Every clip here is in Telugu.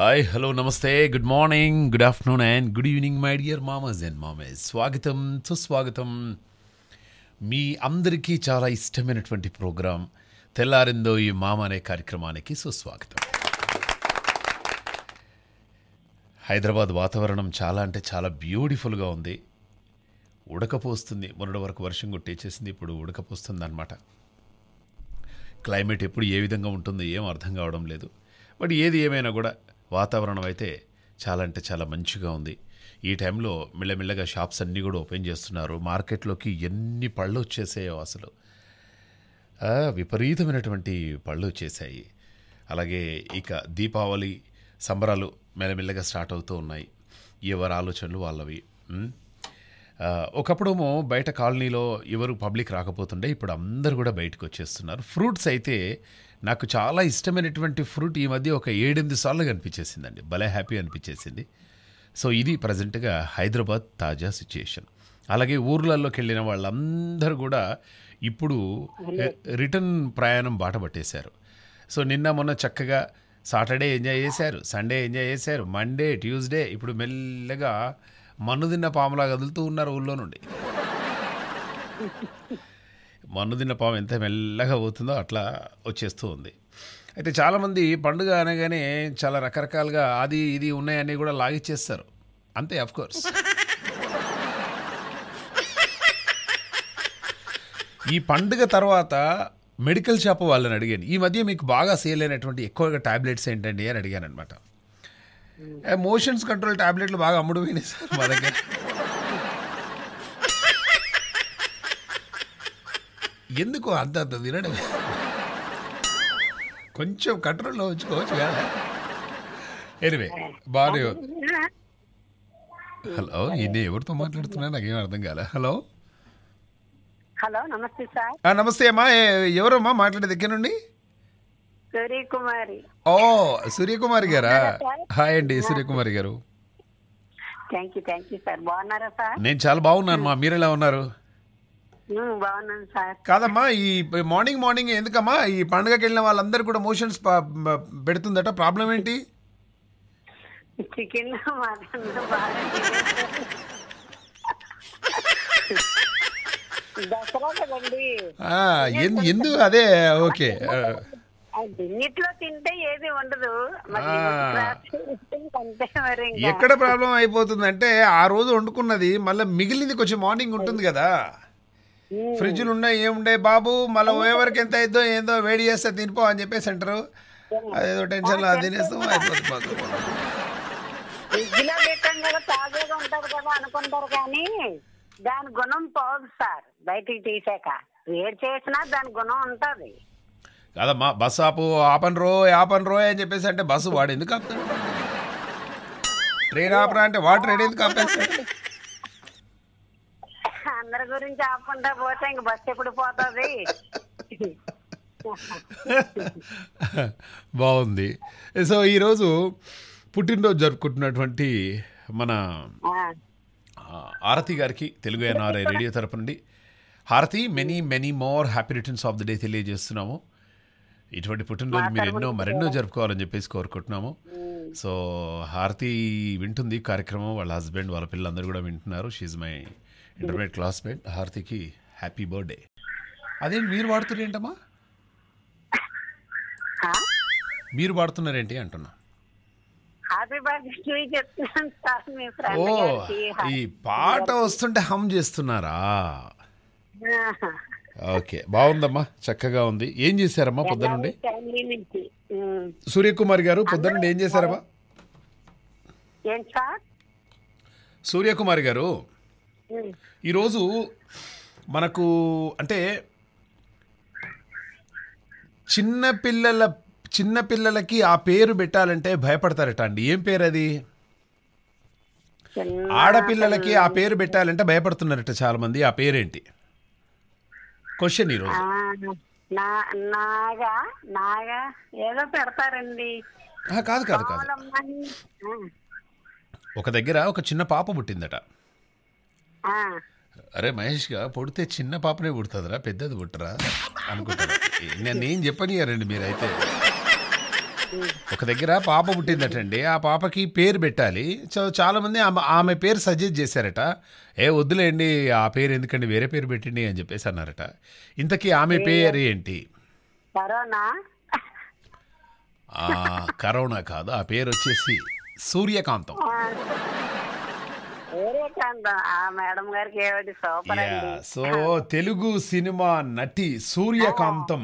హాయ్ హలో నమస్తే good morning good afternoon and good evening my dear మామస్ అండ్ మామేజ్ స్వాగతం సుస్వాగతం మీ అందరికీ చాలా ఇష్టమైనటువంటి ప్రోగ్రాం తెల్లారిందో ఈ మామ అనే కార్యక్రమానికి సుస్వాగతం హైదరాబాద్ వాతావరణం చాలా అంటే చాలా బ్యూటిఫుల్గా ఉంది ఉడకపోస్తుంది మొన్నటి వరకు వర్షం కొట్టేచేసింది ఇప్పుడు ఉడకపోస్తుంది అనమాట క్లైమేట్ ఎప్పుడు ఏ విధంగా ఉంటుందో ఏం అర్థం కావడం లేదు బట్ ఏది ఏమైనా కూడా వాతావరణం అయితే చాలా అంటే చాలా మంచిగా ఉంది ఈ టైంలో మెల్లమెల్లగా షాప్స్ అన్నీ కూడా ఓపెన్ చేస్తున్నారు మార్కెట్లోకి ఎన్ని పళ్ళు వచ్చేసాయో అసలు విపరీతమైనటువంటి పళ్ళు వచ్చేసాయి అలాగే ఇక దీపావళి సంబరాలు మెల్లమెల్లగా స్టార్ట్ అవుతూ ఉన్నాయి ఎవరి ఆలోచనలు వాళ్ళవి ఒకప్పుడేమో బయట కాలనీలో ఎవరు పబ్లిక్ రాకపోతుండే ఇప్పుడు అందరు కూడా బయటకు వచ్చేస్తున్నారు ఫ్రూట్స్ అయితే నాకు చాలా ఇష్టమైనటువంటి ఫ్రూట్ ఈ మధ్య ఒక ఏడెనిమిది సార్లు కనిపించేసిందండి భలే హ్యాపీ అనిపించేసింది సో ఇది ప్రజెంట్గా హైదరాబాద్ తాజా సిచ్యుయేషన్ అలాగే ఊర్లలోకి వెళ్ళిన వాళ్ళందరూ కూడా ఇప్పుడు రిటర్న్ ప్రయాణం బాట పట్టేశారు సో నిన్న మొన్న చక్కగా సాటర్డే ఎంజాయ్ చేశారు సండే ఎంజాయ్ చేశారు మండే ట్యూస్డే ఇప్పుడు మెల్లగా మన్ను తిన్న పాములా కదులుతూ ఉన్నారు ఊళ్ళో నుండి మన్ను తిన్న పాము ఎంత మెల్లగా పోతుందో అట్లా వచ్చేస్తూ ఉంది అయితే చాలామంది పండుగ అనగానే చాలా రకరకాలుగా అది ఇది ఉన్నాయన్నీ కూడా లాగిచ్చేస్తారు అంతే కోర్స్ ఈ పండుగ తర్వాత మెడికల్ షాప్ వాళ్ళని అడిగాను ఈ మధ్య మీకు బాగా సేల్ అయినటువంటి ఎక్కువగా ట్యాబ్లెట్స్ ఏంటండి అని అడిగాను అనమాట మోషన్స్ కంట్రోల్ ట్యాబ్లెట్లు బాగా అమ్ముడుపోయినాయి సార్ మా దగ్గర ఎందుకు అర్థం అంత కొంచెం కంట్రోల్లో ఉంచుకోవచ్చు కదా ఎనివే బాగానే హలో ఇన్ని ఎవరితో మాట్లాడుతున్నా నాకేం అర్థం కాలే హలో హలో నమస్తే సార్ నమస్తే అమ్మా ఎవరమ్మా మాట్లాడే దగ్గర నుండి ఓ సూర్యకుమారి గారా హాయ్ అండి సూర్యకుమారి గారు థ్యాంక్ యూ థ్యాంక్ యూ నేను చాలా బాగున్నాను మా మీరు ఎలా ఉన్నారు కాదమ్మా ఈ మార్నింగ్ మార్నింగ్ ఎందుకమ్మా ఈ పండుగకి వెళ్ళిన వాళ్ళందరూ కూడా మోషన్స్ పెడుతుందట ప్రాబ్లం ఏంటి చికెన్ ఎందు అదే ఓకే తింటే ఏది ఉండదు ఎక్కడ ప్రాబ్లం అంటే ఆ రోజు వండుకున్నది మళ్ళీ మిగిలింది కొంచెం మార్నింగ్ ఉంటుంది కదా ఫ్రిడ్జ్లు ఉన్నాయి ఏముండే బాబు మళ్ళీ ఎవరికి ఎంత అయిద్దో ఏందో వేడి చేస్తే తినిపో అని చెప్పేసి అంటారు అదేదో టెన్షన్ అది తినేస్తాం అయిపోతుంది మాకు తాజాగా ఉంటుంది కదా అనుకుంటారు కానీ దాని గుణం పోదు సార్ బయటికి తీసాక వేడి చేసినా దాని గుణం ఉంటుంది కదమ్మా బస్ ఆపు ఆపన్ రో ఆపన్ రో అని చెప్పేసి అంటే బస్సు వాడు ఎందుకు ఆపుతాడు ట్రైన్ ఆపరా అంటే వాటర్ రెడీ ఎందుకు ఆపేస్తాడు అందరి గురించి ఆపకుండా పోతే ఇంక బస్ ఎప్పుడు పోతుంది బాగుంది సో ఈరోజు పుట్టినరోజు జరుపుకుంటున్నటువంటి మన ఆరతి గారికి తెలుగు ఎన్ఆర్ఐ రేడియో తరపు నుండి Harathi many many more happy returns of the day తెలియజేస్తున్నాము ఇటువంటి పుట్టినరోజు మీరు ఎన్నో మరెన్నో జరుపుకోవాలని చెప్పేసి కోరుకుంటున్నాము సో హారతి వింటుంది కార్యక్రమం వాళ్ళ హస్బెండ్ వాళ్ళ పిల్లలందరూ కూడా వింటున్నారు షీజ్ మై ఇంటర్మీడియట్ క్లాస్మేట్ హార్తికి హ్యాపీ బర్త్డే అదే మీరు వాడుతున్నారేంటమ్మా మీరు వాడుతున్నారేంటి అంటున్నా ఓ ఈ పాట వస్తుంటే హమ్ చేస్తున్నారా ఓకే బాగుందమ్మా చక్కగా ఉంది ఏం చేశారమ్మా పొద్దునండి సూర్యకుమార్ గారు పొద్దునండి ఏం చేశారమ్మా సూర్యకుమార్ గారు ఈరోజు మనకు అంటే చిన్న పిల్లల చిన్న పిల్లలకి ఆ పేరు పెట్టాలంటే భయపడతారట అండి ఏం పేరు అది ఆడపిల్లలకి ఆ పేరు పెట్టాలంటే భయపడుతున్నారట చాలా మంది ఆ పేరేంటి క్వశ్చన్ ఈరోజు కాదు కాదు కాదు ఒక దగ్గర ఒక చిన్న పాప పుట్టిందట అరే మహేష్ గా పొడితే చిన్న పాపనే పుడుతుందిరా పెద్దది పుట్టరా అనుకుంటాను నేను ఏం మీరు మీరైతే ఒక దగ్గర పాప పుట్టిందటండి ఆ పాపకి పేరు పెట్టాలి చాలా మంది ఆమె పేరు సజెస్ట్ చేశారట ఏ వద్దులేండి ఆ పేరు ఎందుకండి వేరే పేరు పెట్టండి అని చెప్పేసి అన్నారట ఇంతకీ ఆమె పేరు ఏంటి కరోనా కాదు ఆ పేరు వచ్చేసి సూర్యకాంతం సో తెలుగు సినిమా నటి సూర్యకాంతం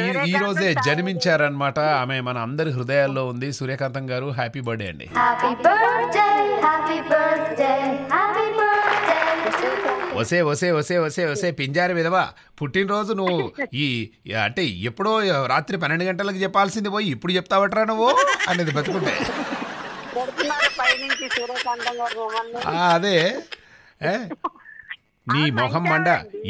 ఈ రోజే జన్మించారనమాట ఆమె మన అందరి హృదయాల్లో ఉంది సూర్యకాంతం గారు హ్యాపీ బర్త్డే అండి వసే వసే వసే వసే వసే పింజారి విధవా పుట్టినరోజు నువ్వు ఈ అంటే ఎప్పుడో రాత్రి పన్నెండు గంటలకు చెప్పాల్సింది పోయి ఇప్పుడు చెప్తావట్రా నువ్వు అనేది బతుకుంటే అదే నీ మొహం మండ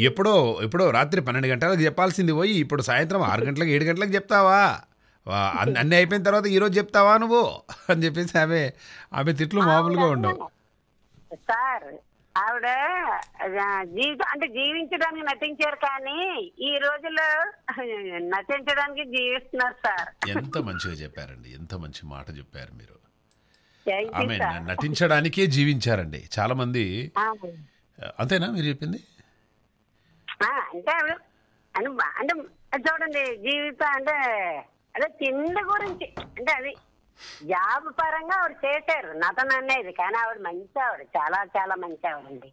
ఎప్పుడో ఎప్పుడో రాత్రి పన్నెండు గంటలకు చెప్పాల్సింది పోయి ఇప్పుడు సాయంత్రం ఆరు గంటలకు ఏడు గంటలకు చెప్తావా అన్నీ అయిపోయిన తర్వాత ఈరోజు చెప్తావా నువ్వు అని చెప్పేసి ఆమె ఆమె తిట్లు మామూలుగా ఉండవు సార్ ఆవిడ జీవితం అంటే జీవించడానికి నటించారు కానీ ఈ రోజుల్లో నటించడానికి జీవిస్తున్నారు సార్ ఎంత మంచిగా చెప్పారండి ఎంత మంచి మాట చెప్పారు మీరు ఆమె నటించడానికే జీవించారండి చాలా మంది అంతేనా మీరు చెప్పింది అంటే చూడండి జీవితం అంటే అదే కింద గురించి అంటే అది జాబ్ పరంగా ఆవిడ చేశారు నతను అనేది కానీ ఆవిడ మంచి ఆవిడ చాలా చాలా మంచి ఆవిడండి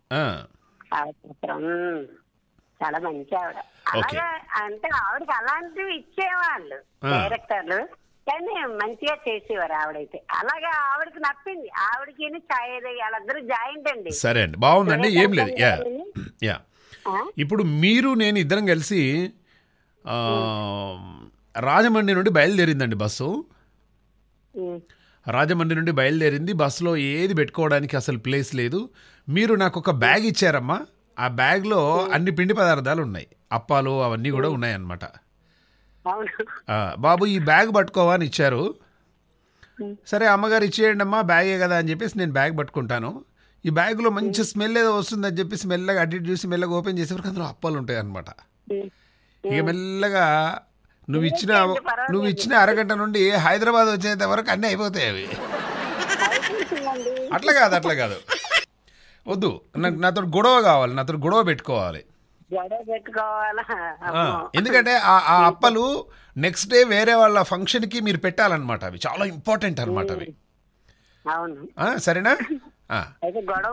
చాలా మంచి ఆవిడ అలాగే అంటే ఆవిడకి అలాంటివి ఇచ్చేవాళ్ళు డైరెక్టర్లు కానీ మంచిగా చేసేవారు ఆవిడైతే అలాగా ఆవిడకి నప్పింది ఆవిడకి చాయ్ వాళ్ళందరూ జాయింట్ అండి సరే అండి బాగుందండి ఏం లేదు యా యా ఇప్పుడు మీరు నేను ఇద్దరం కలిసి రాజమండ్రి నుండి బయలుదేరిందండి బస్సు రాజమండ్రి నుండి బయలుదేరింది బస్సులో ఏది పెట్టుకోవడానికి అసలు ప్లేస్ లేదు మీరు నాకు ఒక బ్యాగ్ ఇచ్చారమ్మా ఆ బ్యాగ్లో అన్ని పిండి పదార్థాలు ఉన్నాయి అప్పాలు అవన్నీ కూడా ఉన్నాయన్నమాట బాబు ఈ బ్యాగ్ పట్టుకోవా అని ఇచ్చారు సరే అమ్మగారు ఇచ్చేయండి అమ్మా బ్యాగే కదా అని చెప్పేసి నేను బ్యాగ్ పట్టుకుంటాను ఈ బ్యాగ్లో మంచి స్మెల్ ఏదో వస్తుందని చెప్పేసి మెల్లగా అడ్డి చూసి మెల్లగా ఓపెన్ చేసేవరకు అందులో అప్పాలు ఉంటాయి అనమాట ఇక మెల్లగా నువ్వు ఇచ్చిన నువ్వు ఇచ్చిన అరగంట నుండి హైదరాబాద్ వచ్చేంత వరకు అన్నీ అయిపోతాయి అవి అట్లా కాదు అట్లా కాదు వద్దు నాకు నాతో గొడవ కావాలి నాతో గొడవ పెట్టుకోవాలి ఎందుకంటే ఆ అప్పలు నెక్స్ట్ డే వేరే వాళ్ళ ఫంక్షన్ కి మీరు పెట్టాలన్నమాట అవి చాలా ఇంపార్టెంట్ అనమాట అవి సరేనా గొడవ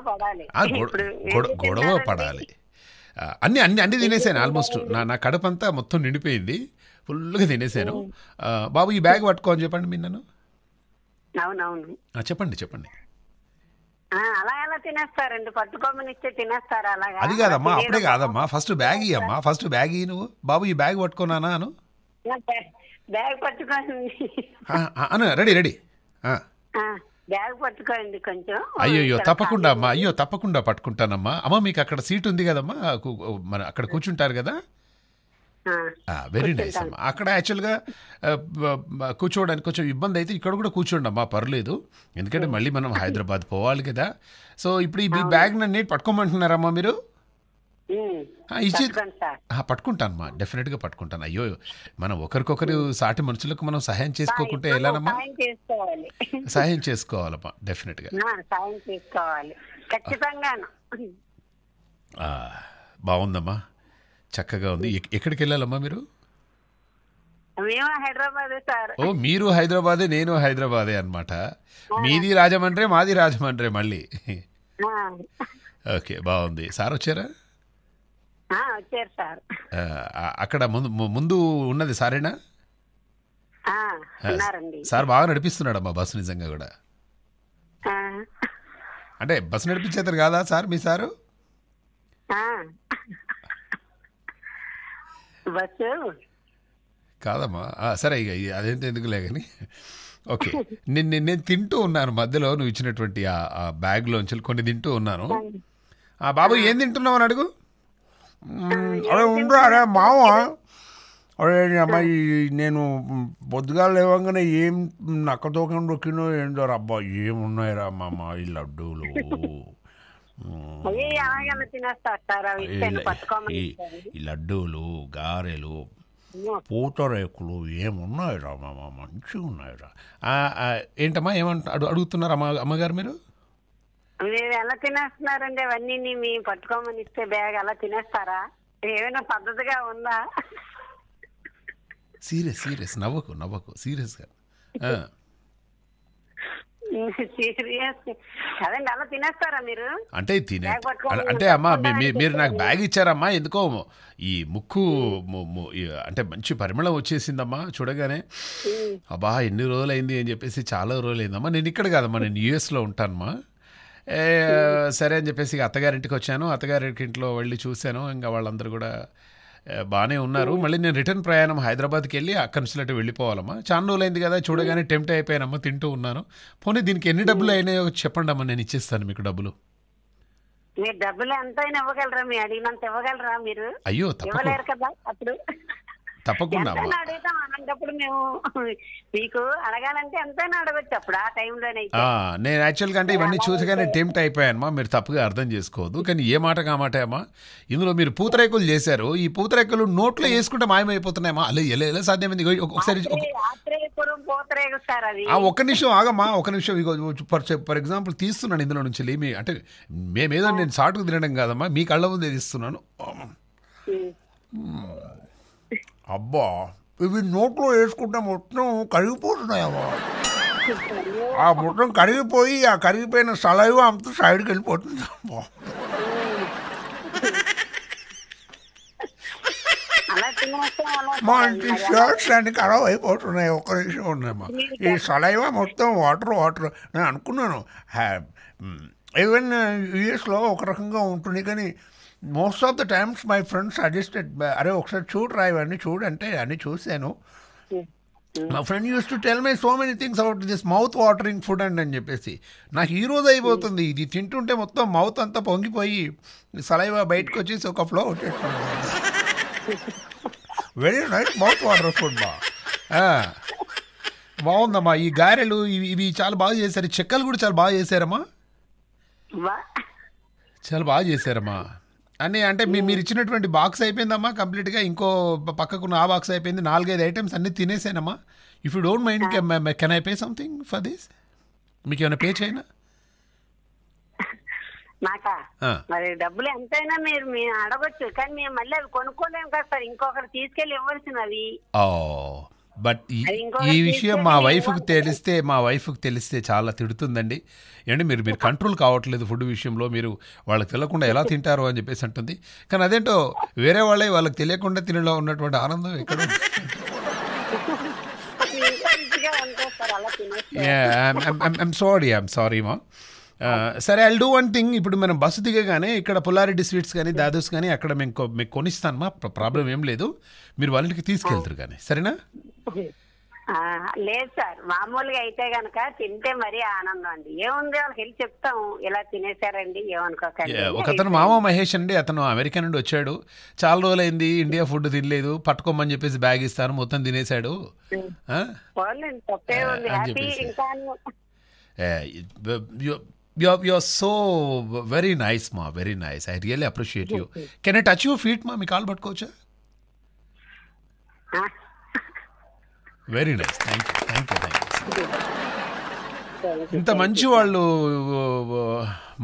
పడాలి అన్ని అన్ని అన్ని తినేసాను ఆల్మోస్ట్ నా నా కడుపంతా మొత్తం నిండిపోయింది ఫుల్గా తినేసాను బాబు ఈ బ్యాగ్ పట్టుకో అని చెప్పండి మీరు నన్ను చెప్పండి చెప్పండి అలా ఎలా తినేస్తారు అది కాదమ్మా అప్పుడే కాదమ్మా ఫస్ట్ బ్యాగ్ ఇయ్యమ్మా ఫస్ట్ బ్యాగ్ ఇయ్యి నువ్వు బాబు ఈ బ్యాగ్ పట్టుకున్నానా అను బ్యాగ్ పట్టుకోండి రెడీ రెడీ బ్యాగ్ పట్టుకోండి కొంచెం అయ్యో తప్పకుండా అమ్మా అయ్యో తప్పకుండా పట్టుకుంటానమ్మా అమ్మ మీకు అక్కడ సీట్ ఉంది కదమ్మా మన అక్కడ కూర్చుంటారు కదా వెరీ నైస్ అమ్మా అక్కడ యాక్చువల్గా కూర్చోవడానికి కొంచెం ఇబ్బంది అయితే ఇక్కడ కూడా కూర్చోండి అమ్మా పర్లేదు ఎందుకంటే మళ్ళీ మనం హైదరాబాద్ పోవాలి కదా సో ఇప్పుడు ఈ బ్యాగ్ నన్ను పట్టుకోమంటున్నారమ్మా మీరు పట్టుకుంటాను అమ్మా డెఫినెట్ గా పట్టుకుంటాను అయ్యో మనం ఒకరికొకరు సాటి మనుషులకు మనం సహాయం చేసుకోకుంటే ఎలానమ్మా సహాయం చేసుకోవాలమ్మా డెఫినెట్ గా సహాయం చేసుకోవాలి బాగుందమ్మా చక్కగా ఉంది ఎక్కడికి వెళ్ళాలమ్మా మీరు హైదరాబాదే ఓ మీరు హైదరాబాదే నేను హైదరాబాదే అనమాట మీది రాజమండ్రి మాది రాజమండ్రి మళ్ళీ ఓకే బాగుంది సార్ వచ్చారా సార్ అక్కడ ముందు ముందు ఉన్నది సారేనా సార్ బాగా నడిపిస్తున్నాడు అమ్మా బస్సు నిజంగా కూడా అంటే బస్సు నడిపించేతారు కాదా సార్ మీ సారు కాదమ్మా సరే ఇక అదేంటి ఎందుకులే కానీ ఓకే నేను నేను తింటూ ఉన్నాను మధ్యలో నువ్వు ఇచ్చినటువంటి ఆ బ్యాగ్లోంచి కొన్ని తింటూ ఉన్నాను ఆ బాబు ఏం తింటున్నావు అని అడుగు అరే ఉండరా అరే మావ అరే అమ్మాయి నేను బొద్దుగా లేవంగానే ఏం నక్కతోకండి రొక్కినో అబ్బా ఏమున్నాయి రా మా ఈ లడ్డూలు ఈ లడ్డూలు గారెలు పూతరేకులు ఏమున్నాయిరా మామ మంచిగా ఉన్నాయిరా ఏంటమ్మా ఏమంట అడుగుతున్నారా అమ్మ అమ్మగారు మీరు మీరు ఎలా తినేస్తున్నారండి అవన్నీ మీ పట్టుకోమని ఇస్తే బ్యాగ్ ఎలా తినేస్తారా ఏమైనా పద్ధతిగా ఉందా సీరియస్ సీరియస్ నవ్వకు నవ్వకు సీరియస్గా అంటే తినే అంటే అమ్మా మీరు నాకు బ్యాగ్ ఇచ్చారమ్మా ఎందుకో ఈ ముక్కు అంటే మంచి పరిమళం వచ్చేసిందమ్మా చూడగానే అబ్బా ఎన్ని రోజులైంది అని చెప్పేసి చాలా రోజులైందమ్మా నేను ఇక్కడ కాదమ్మా నేను యుఎస్లో ఉంటానమ్మా సరే అని చెప్పేసి అత్తగారింటికి వచ్చాను ఇంట్లో వెళ్ళి చూశాను ఇంకా వాళ్ళందరూ కూడా బాగానే ఉన్నారు మళ్ళీ నేను రిటర్న్ ప్రయాణం హైదరాబాద్కి వెళ్ళి అక్కడి నుంచి అటు వెళ్ళిపోవాలమ్మా చాలా రోజులైంది కదా చూడగానే టెంప్ట్ అయిపోయానమ్మా తింటూ ఉన్నాను పోనీ దీనికి ఎన్ని డబ్బులు అయినాయో చెప్పండి అమ్మా నేను ఇచ్చేస్తాను మీకు డబ్బులు మీరు డబ్బులు ఎంత ఇవ్వగలరా మీ అడిగినంత ఇవ్వగలరా మీరు అయ్యో ఇవ్వలేరు కదా అప్పుడు తప్పకుండా అడుగుతా అలాంటప్పుడు మేము మీకు అడగాలంటే అప్పుడు ఆ టైంలోనే నేను యాక్చువల్గా అంటే ఇవన్నీ చూసగానే టెంప్ట్ అయిపోయానమ్మా మీరు తప్పుగా అర్థం చేసుకోవద్దు కానీ ఏ మాట కామాట అమ్మా ఇందులో మీరు పూతరేకులు చేశారు ఈ పూతరేకులు నోట్లో వేసుకుంటే మాయమైపోతున్నాయమ్మా అలా ఎలా ఎలా సాధ్యమైంది ఒకసారి ఒక్క నిమిషం ఆగమ్మా ఒక నిమిషం ఫర్ ఎగ్జాంపుల్ తీస్తున్నాను ఇందులో నుంచి మీ అంటే మేమేదో నేను సాటుకు తినడం కాదమ్మా మీ కళ్ళ ముందే తీస్తున్నాను అబ్బా ఇవి నోట్లో వేసుకుంటే మొత్తం కరిగిపోతున్నాయా ఆ మొత్తం కరిగిపోయి ఆ కరిగిపోయిన సలైవ అంతా సైడ్కి వెళ్ళిపోతుంది అమ్మా మా ఇంటి షర్ట్స్ అన్ని ఖరాబ్ అయిపోతున్నాయి ఒక విషయం ఉన్నాయమ్మా ఈ సలైవ మొత్తం వాటర్ వాటర్ నేను అనుకున్నాను ఈవెన్ యూఎస్లో ఒక రకంగా ఉంటుంది కానీ most of the times my friend suggested అరే ఒకసారి చూడరా ఇవన్నీ చూడంటే అన్ని చూశాను మా friend use to tell my so many things about this mouth watering food and అని చెప్పేసి నాకు ఈ రోజు అయిపోతుంది hmm. ఇది తింటుంటే మొత్తం మౌత్ అంతా పొంగిపోయి సలైవా బయటకు వచ్చేసి ఒక ఫ్లో వచ్చేస్తున్నాను very nice mouth water food మా బాగుందమ్మా ఈ గారెలు ఇవి ఇవి చాలా బాగా చేశారు చెక్కలు కూడా చాలా బాగా చేశారమ్మా చాలా బాగా చేశారమ్మా అని అంటే మీరు ఇచ్చినటువంటి బాక్స్ అయిపోయిందమ్మా గా ఇంకో పక్కకున్న ఆ బాక్స్ అయిపోయింది నాలుగైదు ఐటమ్స్ అన్ని తినేసానమ్మా if you don't mind can I pay something for this మీకు ఏమైనా పే చేయనా మరి డబ్బులు ఎంతైనా మీరు అడగొచ్చు కానీ మేము మళ్ళీ అవి కొనుక్కోలేము కదా సార్ ఇంకొకరు తీసుకెళ్ళి ఇవ్వాల్సినవి బట్ ఈ విషయం మా వైఫ్కి తెలిస్తే మా వైఫ్కి తెలిస్తే చాలా తిడుతుందండి ఏంటంటే మీరు మీరు కంట్రోల్ కావట్లేదు ఫుడ్ విషయంలో మీరు వాళ్ళకి తెలియకుండా ఎలా తింటారు అని చెప్పేసి అంటుంది కానీ అదేంటో వేరే వాళ్ళే వాళ్ళకి తెలియకుండా తినలో ఉన్నటువంటి ఆనందం ఎక్కడ సారీ ఐమ్ సారీ మా సరే ఐ డూ వన్ థింగ్ ఇప్పుడు మనం బస్సు దిగగానే ఇక్కడ పుల్లారెడ్డి స్వీట్స్ కానీ దాదోస్ కానీ అక్కడ మేము మీకు కొనిస్తాను మా ప్రాబ్లం ఏం లేదు మీరు వాళ్ళకి తీసుకెళ్తారు కానీ సరేనా లేదు సార్ మామూలుగా అయితే గనక తింటే మరీ ఆనందం అండి ఏముంది వాళ్ళు హెల్త్ చెప్తాం ఇలా తినేశారండి ఏమనుకోకండి ఒక అతను మామ మహేష్ అండి అతను అమెరికా నుండి వచ్చాడు చాలా రోజులైంది ఇండియా hmm. ఫుడ్ తినలేదు పట్టుకోమని చెప్పేసి బ్యాగ్ ఇస్తాను మొత్తం తినేశాడు your your so very nice మా very nice I really appreciate you can I touch you feet మా మీ కాల్ పట్టుకోవచ్చా very nice thank you thank you thank you ఇంత మంచి వాళ్ళు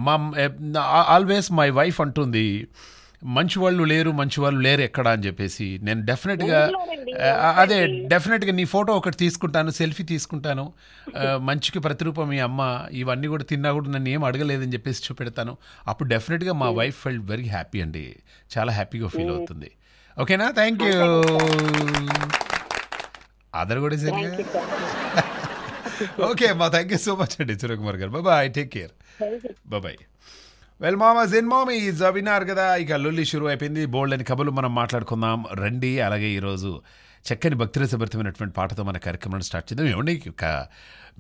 మా ఆల్వేస్ మై వైఫ్ అంటుంది మంచి వాళ్ళు లేరు మంచి వాళ్ళు లేరు ఎక్కడ అని చెప్పేసి నేను డెఫినెట్గా అదే డెఫినెట్గా నీ ఫోటో ఒకటి తీసుకుంటాను సెల్ఫీ తీసుకుంటాను మంచికి ప్రతిరూపం మీ అమ్మ ఇవన్నీ కూడా తిన్నా కూడా నన్ను ఏం అడగలేదని చెప్పేసి చూపెడతాను అప్పుడు డెఫినెట్గా మా వైఫ్ ఫెల్ట్ వెరీ హ్యాపీ అండి చాలా హ్యాపీగా ఫీల్ hmm. అవుతుంది ఓకేనా థ్యాంక్ యూ ఆధార్ కూడా ఓకే అమ్మా థ్యాంక్ యూ సో మచ్ అండి సురకుమార్ గారు బాబాయ్ టేక్ కేర్ బాబాయ్ వెల్ మామాస్ ఇన్ ఈజ్ విన్నారు కదా ఇక లొల్లి షురు అయిపోయింది బోల్డ్ అని కబులు మనం మాట్లాడుకుందాం రండి అలాగే ఈరోజు చక్కని భక్తిరసభరితమైనటువంటి పాటతో మన కార్యక్రమాన్ని స్టార్ట్ చేద్దాం ఏమండి ఇక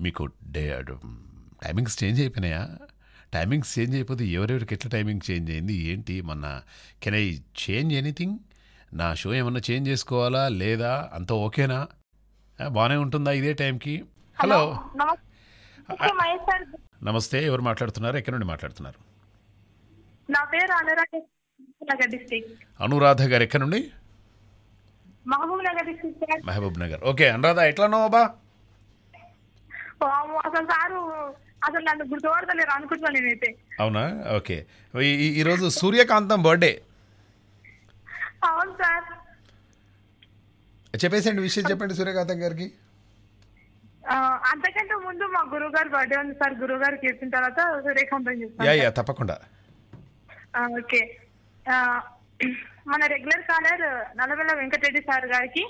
మీకు డే టైమింగ్స్ చేంజ్ అయిపోయినాయా టైమింగ్స్ చేంజ్ అయిపోతే ఎవరెవరికి ఎట్లా టైమింగ్ చేంజ్ అయింది ఏంటి మొన్న కెన్ ఐ చేంజ్ ఎనీథింగ్ నా షో ఏమన్నా చేంజ్ చేసుకోవాలా లేదా అంత ఓకేనా బాగానే ఉంటుందా ఇదే టైంకి హలో నమస్తే ఎవరు మాట్లాడుతున్నారు ఎక్కడి నుండి మాట్లాడుతున్నారు నా పేరు అనురాధ డిస్ట్రిక్ట్ అనురాధ గారు ఎక్కడి నుండి Mahabubnagar district Mahabubnagar okay Anuradha ఎట్లానో బాబా అసలు సారు అసలు నన్ను గుర్తుపడతలేరు అనుకుంటున్నాను నేనైతే అవునా ఓకే ఈ ఈరోజు సూర్యకాంతం బర్త్డే అవును సార్ చెప్పేసండి విషయం చెప్పండి సూర్యకాంతం గారికి అంతకంటే ముందు మా గురువు గారు బర్త్డే ఉంది సార్ గురువు గారికి చెప్పిన తర్వాత సూర్యకాంతం యా తప్పకుండా ఓకే మన regular caller Nallagolla Venkatareddy sir గారికి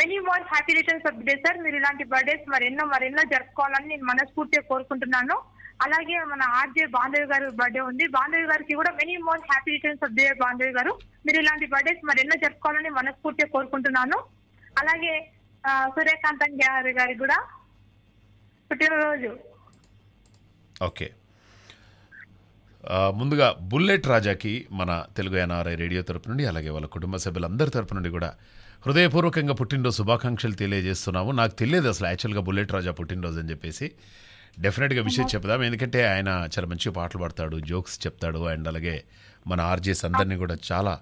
many more happy returns of day sir మీరు ఇలాంటి బర్త్డేస్ మరెన్నో మరెన్నో జరుపుకోవాలని నేను మనస్ఫూర్తిగా కోరుకుంటున్నాను అలాగే మన ఆర్జే బాంధవి గారు బర్త్డే ఉంది బాంధవి గారికి కూడా many more happy returns of day Bandhavi garu మీరు ఇలాంటి బర్త్డేస్ మరెన్నో జరుపుకోవాలని మనస్ఫూర్తిగా కోరుకుంటున్నాను అలాగే సూర్యకాంత గారు గారి కూడా పుట్టినరోజు ఓకే ముందుగా బుల్లెట్ రాజాకి మన తెలుగు ఎన్ఆర్ఐ రేడియో తరపు నుండి అలాగే వాళ్ళ కుటుంబ సభ్యులందరి తరపు నుండి కూడా హృదయపూర్వకంగా పుట్టినరోజు శుభాకాంక్షలు తెలియజేస్తున్నాము నాకు తెలియదు అసలు యాక్చువల్గా బుల్లెట్ రాజా పుట్టినరోజు అని చెప్పేసి డెఫినెట్గా విషయం చెప్దాం ఎందుకంటే ఆయన చాలా మంచిగా పాటలు పాడతాడు జోక్స్ చెప్తాడు అండ్ అలాగే మన ఆర్జేస్ అందరినీ కూడా చాలా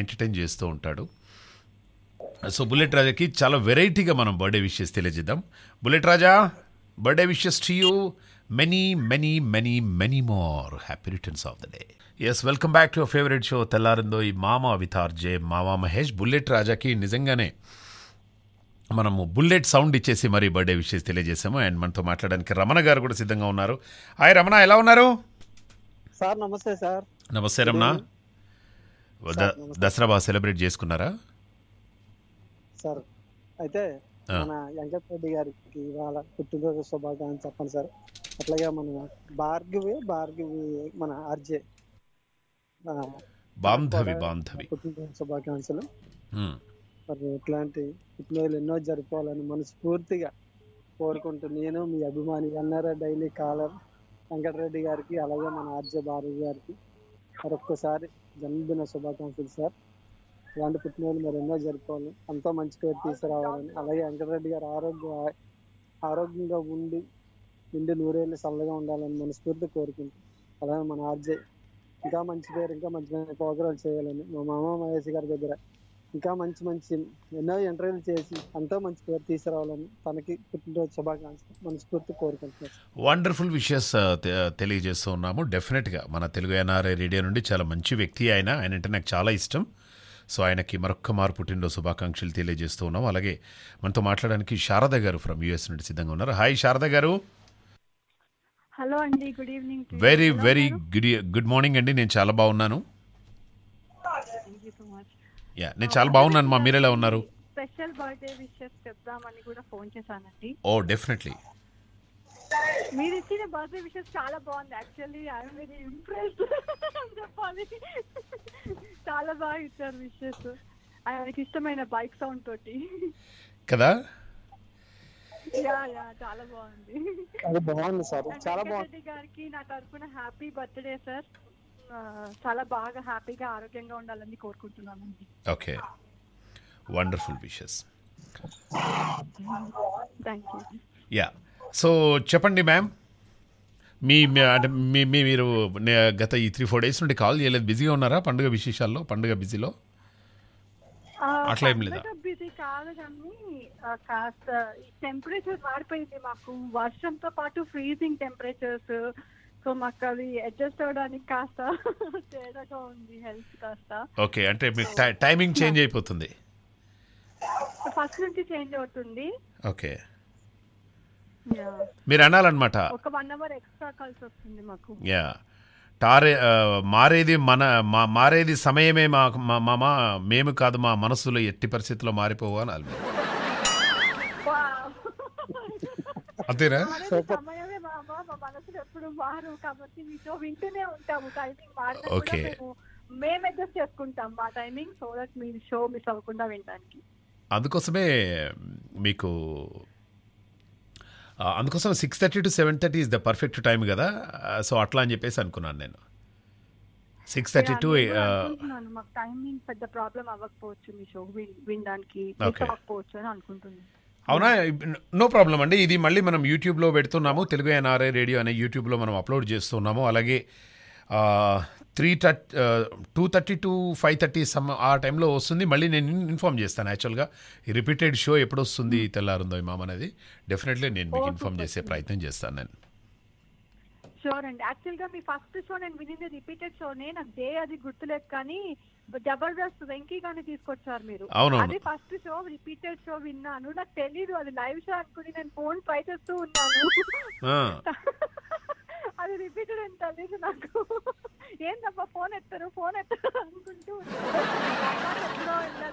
ఎంటర్టైన్ చేస్తూ ఉంటాడు సో బుల్లెట్ రాజాకి చాలా వెరైటీగా మనం బర్త్డే విషెస్ తెలియజేద్దాం bullet Raja birthday wishes to you many many many many more happy returns of the day yes welcome back to your favourite show తెల్లారిందో ఈ మామ వితార్ జే మామ మహేష్ బుల్లెట్ రాజాకి నిజంగానే మనము బుల్లెట్ సౌండ్ ఇచ్చేసి మరి బర్త్డే విషెస్ తెలియజేసాము అండ్ మనతో మాట్లాడడానికి రమణ గారు కూడా సిద్ధంగా ఉన్నారు హాయ్ రమణ ఎలా ఉన్నారు సార్ నమస్తే సార్ నమస్తే రమణ దసరా బాగా సెలబ్రేట్ చేసుకున్నారా సార్ అయితే మన రెడ్డి గారికి ఇవాళ పుట్టినరోజు శుభాకాంక్షలు చెప్పండి సార్ అట్లాగే మన భార్గవి భార్గవి మన ఆర్జే బాంధవి బాంధవి పుట్టినరోజు శుభాకాంక్షలు మరి ఇట్లాంటి పుట్టినరోజులు ఎన్నో జరుపుకోవాలని మనస్ఫూర్తిగా కోరుకుంటూ నేను మీ అభిమాని ఎన్ఆర్ డైలీ కాలర్ వెంకటరెడ్డి గారికి అలాగే మన ఆర్జే భార్గవి గారికి మరొక్కసారి జన్మదిన శుభాకాంక్షలు సార్ ఇలాంటి పుట్టినరోజు మరి ఎన్నో జరుపుకోవాలి అంతా మంచి పేరు తీసుకురావాలని అలాగే వెంకటరెడ్డి గారు ఆరోగ్య ఆరోగ్యంగా ఉండి నిండి నూరేళ్ళు చల్లగా ఉండాలని మనస్ఫూర్తి కోరుకుంటాం అలాగే మన ఆర్జే ఇంకా మంచి పేరు ఇంకా మంచి మంచి ప్రోగ్రాలు చేయాలని మా మామ మహేష్ గారి దగ్గర ఇంకా మంచి మంచి ఎన్నో ఇంటర్వ్యూలు చేసి అంతా మంచి పేరు తీసుకురావాలని తనకి పుట్టినరోజు శుభాకాంక్షలు మనస్ఫూర్తి కోరుకుంటున్నాను వండర్ఫుల్ విషయస్ uh, తెలియజేస్తూ ఉన్నాము డెఫినెట్గా మన తెలుగు ఎన్ఆర్ఐ రేడియో నుండి చాలా మంచి వ్యక్తి ఆయన ఆయన అంటే నాకు చాలా ఇష్టం సో ఆయనకి మరొక్క మారు పుట్టినరోజు శుభాకాంక్షలు తెలియజేస్తూ ఉన్నాం అలాగే మనతో మాట్లాడడానికి శారద గారు ఫ్రమ్ యూఎస్ నుండి సిద్ధంగా ఉన్నారు హాయ్ శారద గారు హలో అండి good evening very very good good morning అండి నేను చాలా బాగున్నాను యా నేను చాలా బాగున్నాను మా మీరు ఎలా ఉన్నారు స్పెషల్ బర్త్డే విషెస్ చెప్దామని కూడా ఫోన్ చేశానండి ఓ oh, డెఫినెట్లీ మీరు ఇచ్చిన బర్త్డే విషెస్ చాలా బాగుంది యాక్చువల్లీ ఐఎమ్ వెరీ ఇంప్రెస్డ్ చెప్పాలి చాలా బాగా ఇచ్చారు విషెస్ ఆయనకి ఇష్టమైన బైక్ సౌండ్ తోటి కదా యా యా చాలా బాగుంది అది బాగుంది సార్ చాలా బాగుంది గారికి నా తరపున హ్యాపీ బర్త్డే సార్ చాలా బాగా హ్యాపీగా ఆరోగ్యంగా ఉండాలని కోరుకుంటున్నానండి okay wonderful wishes thank you yeah so చెప్పండి మ్యామ్ మీ అంటే మీ మీరు గత ఈ త్రీ ఫోర్ డేస్ నుండి కాల్ చేయలేదు బిజీగా ఉన్నారా పండుగ విశేషాల్లో పండుగ బిజీలో అట్లా ఏం లేదా బిజీ కాదు కానీ కాస్త టెంపరేచర్ మారిపోయింది మాకు వర్షంతో పాటు ఫ్రీజింగ్ టెంపరేచర్స్ సో మాకు అది అడ్జస్ట్ అవడానికి కాస్త తేడాగా ఉంది హెల్త్ కాస్త ఓకే అంటే టైమింగ్ చేంజ్ అయిపోతుంది ఫస్ట్ నుంచి చేంజ్ అవుతుంది ఓకే మీరు అనాలన్నమాట యా టారే మారేది మన మా మారేది సమయమే మా మా మేము కాదు మా మనసులో ఎట్టి పరిస్థితుల్లో మారిపోవు అని అంతేనా ఓకే మేము చేసుకుంటాం సో దట్ మీ షో అందుకోసమే మీకు అందుకోసం six thirty to seven thirty is the perfect time కదా సో అట్లా అని చెప్పేసి అనుకున్నాను నేను సిక్స్ థర్టీ టు టైమింగ్ పెద్ద ప్రాబ్లం అవ్వకపోవచ్చు మీ షో వినడానికి అవ్వకపోవచ్చు అని అనుకుంటున్నాను అవునా నో ప్రాబ్లం అండి ఇది మళ్ళీ మనం యూట్యూబ్లో పెడుతున్నాము తెలుగు ఎన్ఆర్ఐ రేడియో అనే యూట్యూబ్లో మనం అప్లోడ్ చేస్తున్నాము అలాగే three thirty two thirty to five thirty some ఆ టైంలో వస్తుంది మళ్ళీ నేను ఇన్ఫామ్ చేస్తాను యాక్చువల్గా రిపీటెడ్ షో ఎప్పుడు వస్తుంది తెల్లారుందో మామ అనేది డెఫినెట్లీ నేను మీకు ఇన్ఫామ్ చేసే ప్రయత్నం చేస్తాను నేను షూర్ అండి యాక్చువల్ మీ ఫస్ట్ షో నేను వినింది రిపీటెడ్ షోనే నాకు డే అది గుర్తులేదు కానీ జబర్దస్త్ వెంకీ గాని తీసుకొచ్చారు మీరు అది ఫస్ట్ షో రిపీటెడ్ షో విన్నాను నాకు తెలీదు అది లైవ్ షో అనుకుని నేను ఫోన్ ట్రై చేస్తూ ఉన్నాను అది రిపీటెడ్ అని తెలియదు నాకు ఏందబ్బా ఫోన్ ఎత్తారు ఫోన్ ఎత్తారు అనుకుంటూ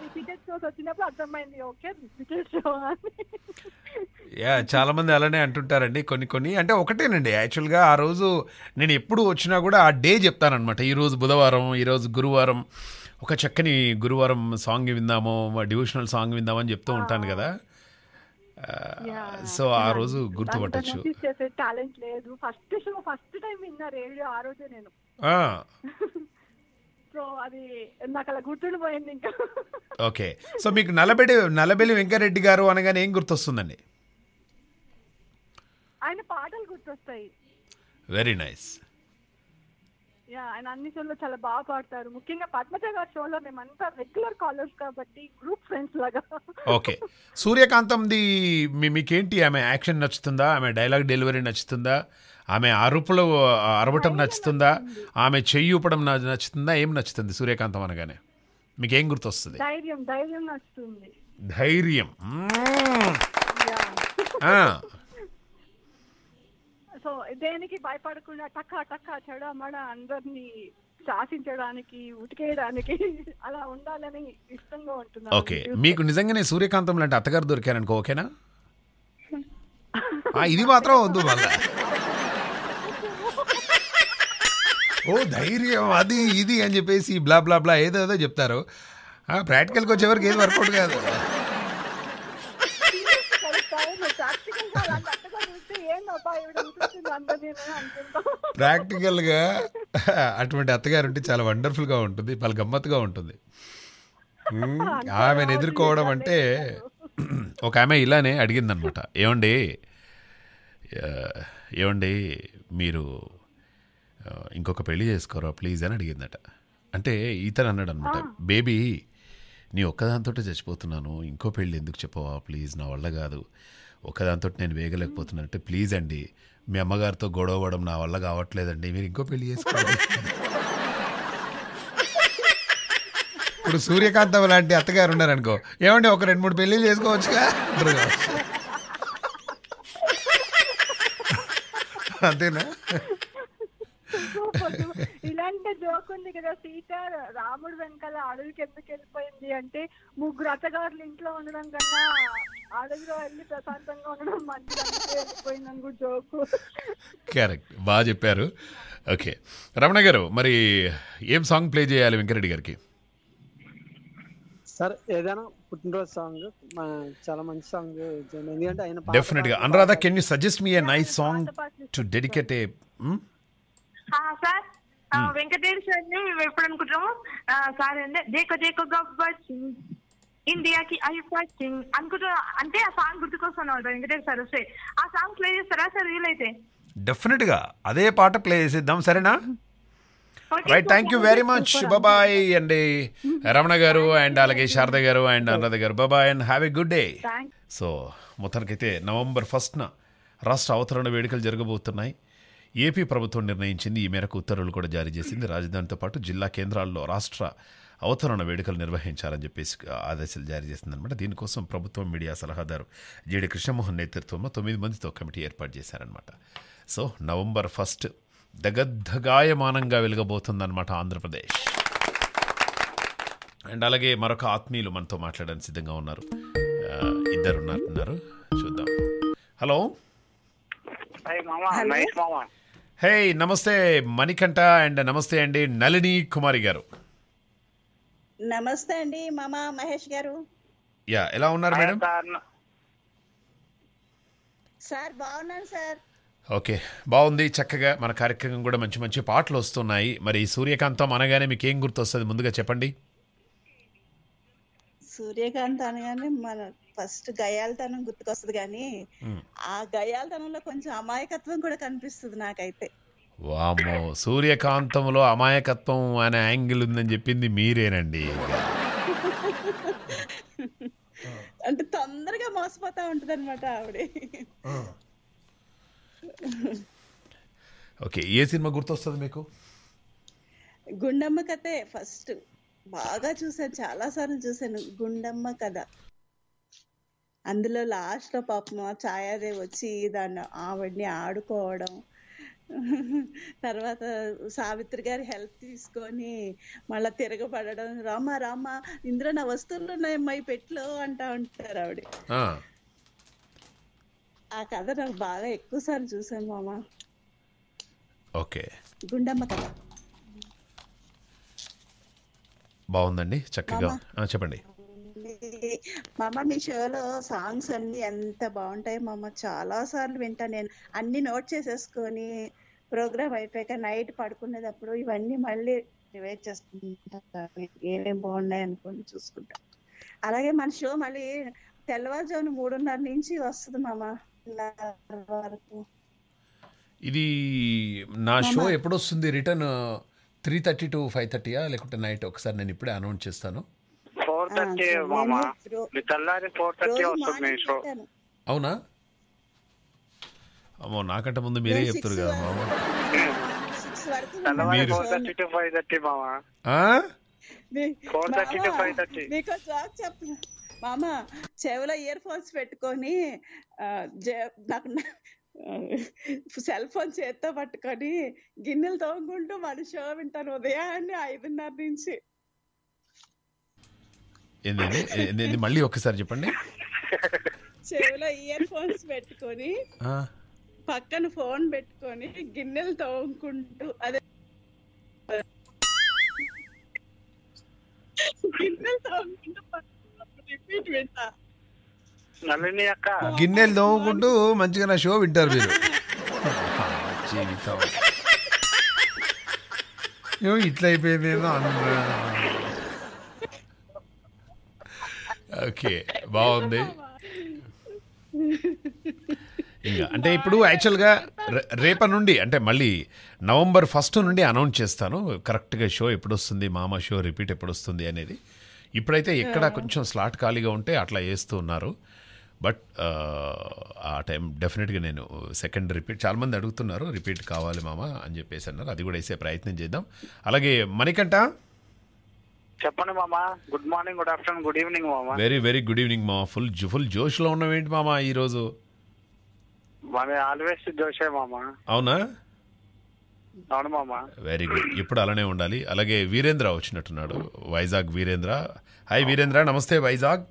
రిపీటెడ్ షోస్ వచ్చినప్పుడు అర్థమైంది ఓకే రిపీటెడ్ షో అని యా చాలా మంది అలానే అంటుంటారండి కొన్ని కొన్ని అంటే ఒకటేనండి యాక్చువల్గా ఆ రోజు నేను ఎప్పుడు వచ్చినా కూడా ఆ డే చెప్తానమాట రోజు బుధవారం ఈరోజు గురువారం ఒక చక్కని గురువారం సాంగ్ విందాము డివిషనల్ సాంగ్ విందామని చెప్తూ ఉంటాను కదా సో ఆ రోజు గుర్తుపట్టచ్చు టాలెంట్ లేదు ఫస్ట్ షో ఫస్ట్ టైం విన్నా రేడియో ఆ రోజే నేను సో అది నాకు అలా గుర్తుండిపోయింది ఇంకా ఓకే సో మీకు నలబెడి నలబెల్లి వెంకరెడ్డి గారు అనగానే ఏం గుర్తొస్తుందండి ఆయన పాటలు గుర్తొస్తాయి వెరీ నైస్ యా ఆయన అన్ని షోల్లో చాలా బాగా పాడతారు ముఖ్యంగా పద్మజ గారి షోలో మేమంతా రెగ్యులర్ కాలర్స్ కాబట్టి గ్రూప్ ఫ్రెండ్స్ లాగా ఓకే సూర్యకాంతంది మీకేంటి ఆమె యాక్షన్ నచ్చుతుందా ఆమె డైలాగ్ డెలివరీ నచ్చుతుందా ఆమె అరుపులు అరవటం నచ్చుతుందా ఆమె చెయ్యి ఊపడం నచ్చుతుందా ఏం నచ్చుతుంది సూర్యకాంతం అనగానే మీకేం గుర్తొస్తుంది ధైర్యం ధైర్యం నచ్చుతుంది ధైర్యం సో దేనికి భయపడకుండా టక్కా టక్కా చెడమడ అందరినీ శాసించడానికి ఉతికేయడానికి అలా ఉండాలని ఇష్టంగా ఉంటుంది ఓకే మీకు నిజంగానే సూర్యకాంతం లాంటి అత్తగారు దొరికారనుకో ఓకేనా ఇది మాత్రం వద్దు మళ్ళా ఓ ధైర్యం అది ఇది అని చెప్పేసి బ్లా బ్లా బ్లా ఏదో ఏదో చెప్తారు ప్రాక్టికల్కి వచ్చేవరకు ఏది వర్కౌట్ కాదు ప్రాక్టికల్గా అటువంటి అత్తగారు ఉంటే చాలా వండర్ఫుల్గా ఉంటుంది పలు గమ్మత్తుగా ఉంటుంది ఆమెను ఎదుర్కోవడం అంటే ఒక ఆమె ఇలానే అడిగిందనమాట ఏమండి ఏమండి మీరు ఇంకొక పెళ్లి చేసుకోరా ప్లీజ్ అని అడిగిందట అంటే ఇతను అన్నాడు అనమాట బేబీ నీ ఒక్కదాంతో చచ్చిపోతున్నాను ఇంకో పెళ్ళి ఎందుకు చెప్పవా ప్లీజ్ నా వల్ల కాదు ఒకదాంతో నేను వేగలేకపోతున్నానంటే ప్లీజ్ అండి మీ అమ్మగారితో గొడవడం నా వల్ల కావట్లేదండి మీరు ఇంకో పెళ్లి చేసుకోండి ఇప్పుడు సూర్యకాంతం లాంటి అత్తగారు ఉన్నారనుకో ఏమండి ఒక రెండు మూడు పెళ్ళిళ్ళు చేసుకోవచ్చుగా అంతేనా ఇలాంటి జోక్ ఉంది కదా సీత రాముడు వెనకాల అడవికి ఎందుకు వెళ్ళిపోయింది అంటే ముగ్గురు అత్తగారులు ఇంట్లో ఉండడం కన్నా కరెక్ట్ బాగా చెప్పారు ఓకే రమణ గారు మరి ఏం సాంగ్ ప్లే చేయాలి వెంకరెడ్డి గారికి సార్ ఏదైనా పుట్టినరోజు సాంగ్ చాలా మంచి సాంగ్ ఎందుకంటే ఆయన డెఫినెట్ గా Anuradha can you suggest me a nice song to dedicate a sir hmm. Venkatesh ఎప్పుడు అనుకుంటాము సార్ అంటే దేక దేక గబ్బ ఇండియాకి ఐ ఫైటింగ్ అనుకుంటా అంటే ఆ సాంగ్ గుర్తుకొస్తాను వెంకటేష్ సార్ వస్తే ఆ సాంగ్ ప్లే చేస్తారా సార్ వీలైతే డెఫినెట్ గా అదే పాట ప్లే చేసేద్దాం సరేనా right thank you very much బాబాయ్ అండి రమణ గారు అండ్ అలాగే శారద గారు అండ్ అన్నద గారు బాబాయ్ and have a good day so మొత్తానికైతే నవంబర్ ఫస్ట్న రాష్ట్ర అవతరణ వేడుకలు జరగబోతున్నాయి ఏపీ ప్రభుత్వం నిర్ణయించింది ఈ మేరకు ఉత్తర్వులు కూడా జారీ చేసింది రాజధానితో పాటు జిల్లా కేంద్రాల్లో రాష్ట్ర అవతరణ వేడుకలు నిర్వహించాలని చెప్పేసి ఆదేశాలు జారీ చేసిందనమాట దీనికోసం ప్రభుత్వం మీడియా సలహాదారు జీడి కృష్ణమోహన్ నేతృత్వంలో తొమ్మిది మందితో కమిటీ ఏర్పాటు చేశారనమాట సో నవంబర్ ఫస్ట్ దగద్ధగాయమానంగా వెలుగబోతుందన్నమాట ఆంధ్రప్రదేశ్ అండ్ అలాగే మరొక ఆత్మీయులు మనతో మాట్లాడడానికి సిద్ధంగా ఉన్నారు ఇద్దరు ఉన్నారు చూద్దాం హలో హే నమస్తే మణికంఠ అండ్ నమస్తే అండి నళిని కుమారి గారు నమస్తే అండి మామ మహేష్ గారు యా ఎలా ఉన్నారు మేడం సార్ బాగున్నాను సార్ ఓకే బాగుంది చక్కగా మన కార్యక్రమం కూడా మంచి మంచి పాటలు వస్తున్నాయి మరి సూర్యకాంతం అనగానే మీకు ఏం గుర్తొస్తుంది ముందుగా చెప్పండి సూర్యకాంత్ అనగానే మన ఫస్ట్ గయాలతనం గుర్తుకొస్తుంది కానీ ఆ గయాలతనంలో కొంచెం అమాయకత్వం కూడా కనిపిస్తుంది నాకైతే వామో సూర్యకాంతంలో అమాయకత్వం అనే యాంగిల్ ఉందని చెప్పింది మీరేనండి అంటే తొందరగా మోసపోతా ఉంటది అనమాట ఆవిడ ఓకే ఏ సినిమా గుర్తొస్తుంది మీకు గుండమ్మ కథే ఫస్ట్ బాగా చూసాను చాలా సార్లు చూసాను గుండమ్మ కథ అందులో లాస్ట్ లో పాపం ఛాయాదేవి వచ్చి దాన్ని ఆవిడ్ని ఆడుకోవడం తర్వాత సావిత్రి గారి హెల్ప్ తీసుకొని మళ్ళీ తిరగబడడం రామా రామా ఇందులో నా వస్తువులు ఉన్నాయమ్మా ఈ పెట్లో అంటా ఉంటారు ఆవిడ ఆ కథ నాకు బాగా ఎక్కువ సార్లు చూసాను మామ ఓకే గుండమ్మ కథ బాగుందండి చక్కగా చెప్పండి మామ మీ షోలో సాంగ్స్ అన్ని ఎంత బాగుంటాయి మామ చాలా సార్లు వింటా నేను అన్ని నోట్ చేసేసుకొని ప్రోగ్రామ్ అయిపోయాక నైట్ పడుకునేటప్పుడు ఇవన్నీ మళ్ళీ రివైజ్ చేసుకుంటా ఏమేం బాగున్నాయి అనుకొని చూసుకుంటా అలాగే మన షో మళ్ళీ తెల్లవారుజాము మూడున్నర నుంచి వస్తుంది మామ వరకు ఇది నా షో ఎప్పుడు వస్తుంది return three thirty to five థర్టీయా లేకుంటే నైట్ ఒకసారి నేను ఇప్పుడే అనౌన్స్ చేస్తాను ఫోర్ థర్టీ మామా మీ తెల్లారి ఫోర్ వస్తుంది మీ షో అవునా అమ్మో నాకంటే ముందు మీరే చెప్తారు కదా మామ తెల్లవారి four thirty to five thirty four thirty to five thirty మీకు జాక్ చెప్పు మామ చెవిలో ఇయర్ ఫోన్స్ పెట్టుకొని నాకు సెల్ ఫోన్ చేత్తో పట్టుకొని గిన్నెలు తోముకుంటూ మన షో వింటాను ఉదయాన్నే ఐదున్నర నుంచి మళ్ళీ ఒక్కసారి చెప్పండి చెవిలో ఇయర్ ఫోన్స్ పెట్టుకొని పక్కన ఫోన్ పెట్టుకొని గిన్నెలు తోముకుంటూ అదే గిన్నెలు తోముకుంటూ రిపీట్ పెట్టా అక్క గిన్నెలు తోముకుంటూ మంచిగా నా షో వింటారు మీరు జీవితం ఇట్లా అయిపోయిందేమో అనుకున్నాను ఓకే బాగుంది ఇంకా అంటే ఇప్పుడు యాక్చువల్గా రేప నుండి అంటే మళ్ళీ నవంబర్ ఫస్ట్ నుండి అనౌన్స్ చేస్తాను కరెక్ట్గా షో ఎప్పుడు వస్తుంది మామ షో రిపీట్ ఎప్పుడు వస్తుంది అనేది ఇప్పుడైతే ఎక్కడ కొంచెం స్లాట్ ఖాళీగా ఉంటే అట్లా చేస్తూ ఉన్నారు బట్ ఆ టైం డెఫినెట్గా నేను సెకండ్ రిపీట్ చాలామంది అడుగుతున్నారు రిపీట్ కావాలి మామ అని చెప్పేసి అన్నారు అది కూడా వేసే ప్రయత్నం చేద్దాం అలాగే మణికంట చెప్పండి మామా good morning good afternoon good evening మామా వెరీ వెరీ గుడ్ ఈవినింగ్ మా ఫుల్ ఫుల్ జోష్ లో ఉన్నాం ఏంటి మామా ఈ రోజు మరి ఆల్వేస్ జోషే మామా అవునా అవును మామా వెరీ గుడ్ ఇప్పుడు అలానే ఉండాలి అలాగే వీరేంద్ర వచ్చినట్టున్నాడు వైజాగ్ వీరేంద్ర హాయ్ వీరేంద్ర నమస్తే వైజాగ్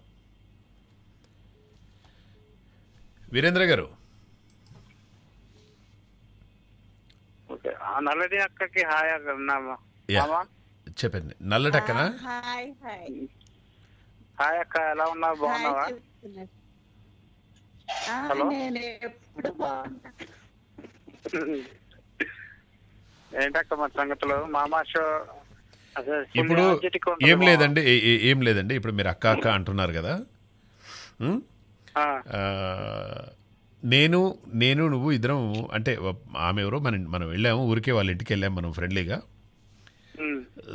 వీరేంద్ర గారు నల్లది అక్కకి హాయ్ అన్నా చెప్పండి నల్లటక్కనా హాయ్ అక్క ఎలా ఉన్నా బాగున్నావా హలో ఇప్పుడు ఏం లేదండి ఏం లేదండి ఇప్పుడు మీరు అక్క అక్క అంటున్నారు కదా నేను నేను నువ్వు ఇద్దరం అంటే ఆమె ఎవరో మనం మనం వెళ్ళాము ఊరికే వాళ్ళ ఇంటికి వెళ్ళాము మనం ఫ్రెండ్లీగా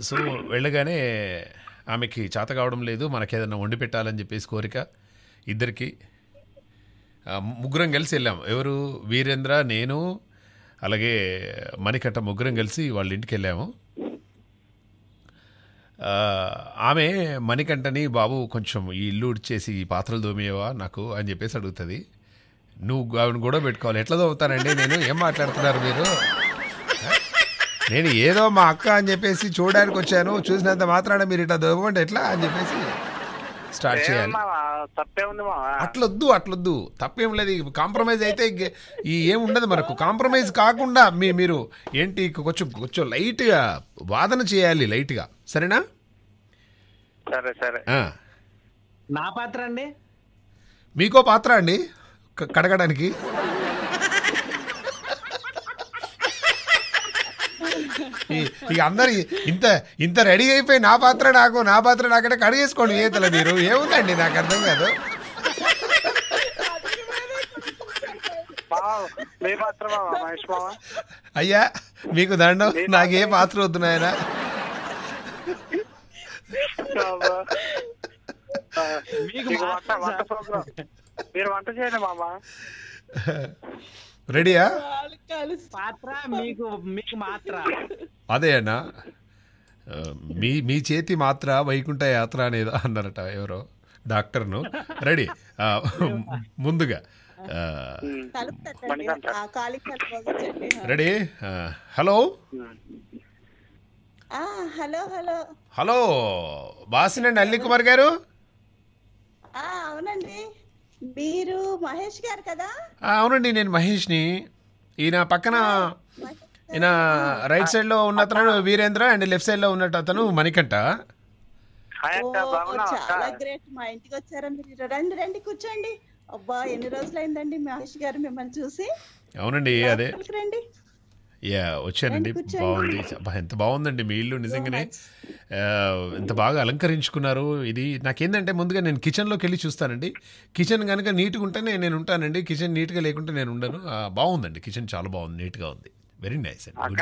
సో వెళ్ళగానే ఆమెకి చేత కావడం లేదు మనకేదన్నా వండి పెట్టాలని చెప్పేసి కోరిక ఇద్దరికి ముగ్గురం కలిసి వెళ్ళాం ఎవరు వీరేంద్ర నేను అలాగే మణికట్ట ముగ్గురం కలిసి వాళ్ళ ఇంటికి వెళ్ళాము ఆమె మణికంఠని బాబు కొంచెం ఈ ఇల్లు చేసి పాత్రలు దోమేవా నాకు అని చెప్పేసి అడుగుతుంది నువ్వు ఆవిడ కూడా పెట్టుకోవాలి ఎట్లా దోమతానండి నేను ఏం మాట్లాడుతున్నారు మీరు నేను ఏదో మా అక్క అని చెప్పేసి చూడడానికి వచ్చాను చూసినంత మాత్రాన మీరు ఇట్లా దొరకమంటే ఎట్లా అని చెప్పేసి స్టార్ట్ చేయాలి అట్లొద్దు అట్లొద్దు తప్పేం లేదు కాంప్రమైజ్ అయితే ఈ ఏం ఉండదు మనకు కాంప్రమైజ్ కాకుండా మీ మీరు ఏంటి కొంచెం కొంచెం లైట్గా వాదన చేయాలి లైట్గా సరేనా సరే సరే నా పాత్ర అండి మీకో పాత్ర అండి కడగడానికి ఇక అందరు ఇంత ఇంత రెడీ అయిపోయి నా పాత్ర నాకు నా పాత్ర నాకంటే కడిగేసుకోండి ఈతల మీరు ఏముందండి నాకు అర్థం కాదు అయ్యా మీకు దండం నాకు ఏ పాత్ర వద్దు నాయన మీరు వంట చేయండి మామా రెడీయా మీకు మాత్ర అదే అన్నా మీ మీ చేతి మాత్ర వైకుంఠ యాత్ర అనేది అన్నారట ఎవరో డాక్టర్ను రెడీ ముందుగా ready hello hello hello hello బాసినండి అల్లి కుమార్ గారు అవునండి మీరు మహేష్ గారు కదా అవునండి నేను మహేష్ని ఈయన పక్కన ఈయన రైట్ సైడ్ లో ఉన్న అతను వీరేంద్ర అండ్ లెఫ్ట్ సైడ్ లో ఉన్నట్టు అతను మణికంట చాలా గ్రేట్ మా ఇంటికి వచ్చారండి రండి రండి కూర్చోండి అబ్బా ఎన్ని రోజులు అయిందండి మహేష్ గారు మిమ్మల్ని చూసి అవునండి అదే రండి యా వచ్చానండి బాగుంది ఎంత బాగుందండి మీ ఇల్లు నిజంగానే ఎంత బాగా అలంకరించుకున్నారు ఇది నాకేంటంటే ముందుగా నేను కిచెన్లోకి వెళ్ళి చూస్తానండి కిచెన్ కనుక నీట్గా ఉంటేనే నేను ఉంటానండి కిచెన్ నీట్గా లేకుంటే నేను ఉండను బాగుందండి కిచెన్ చాలా బాగుంది నీట్గా ఉంది వెరీ నైస్ అండి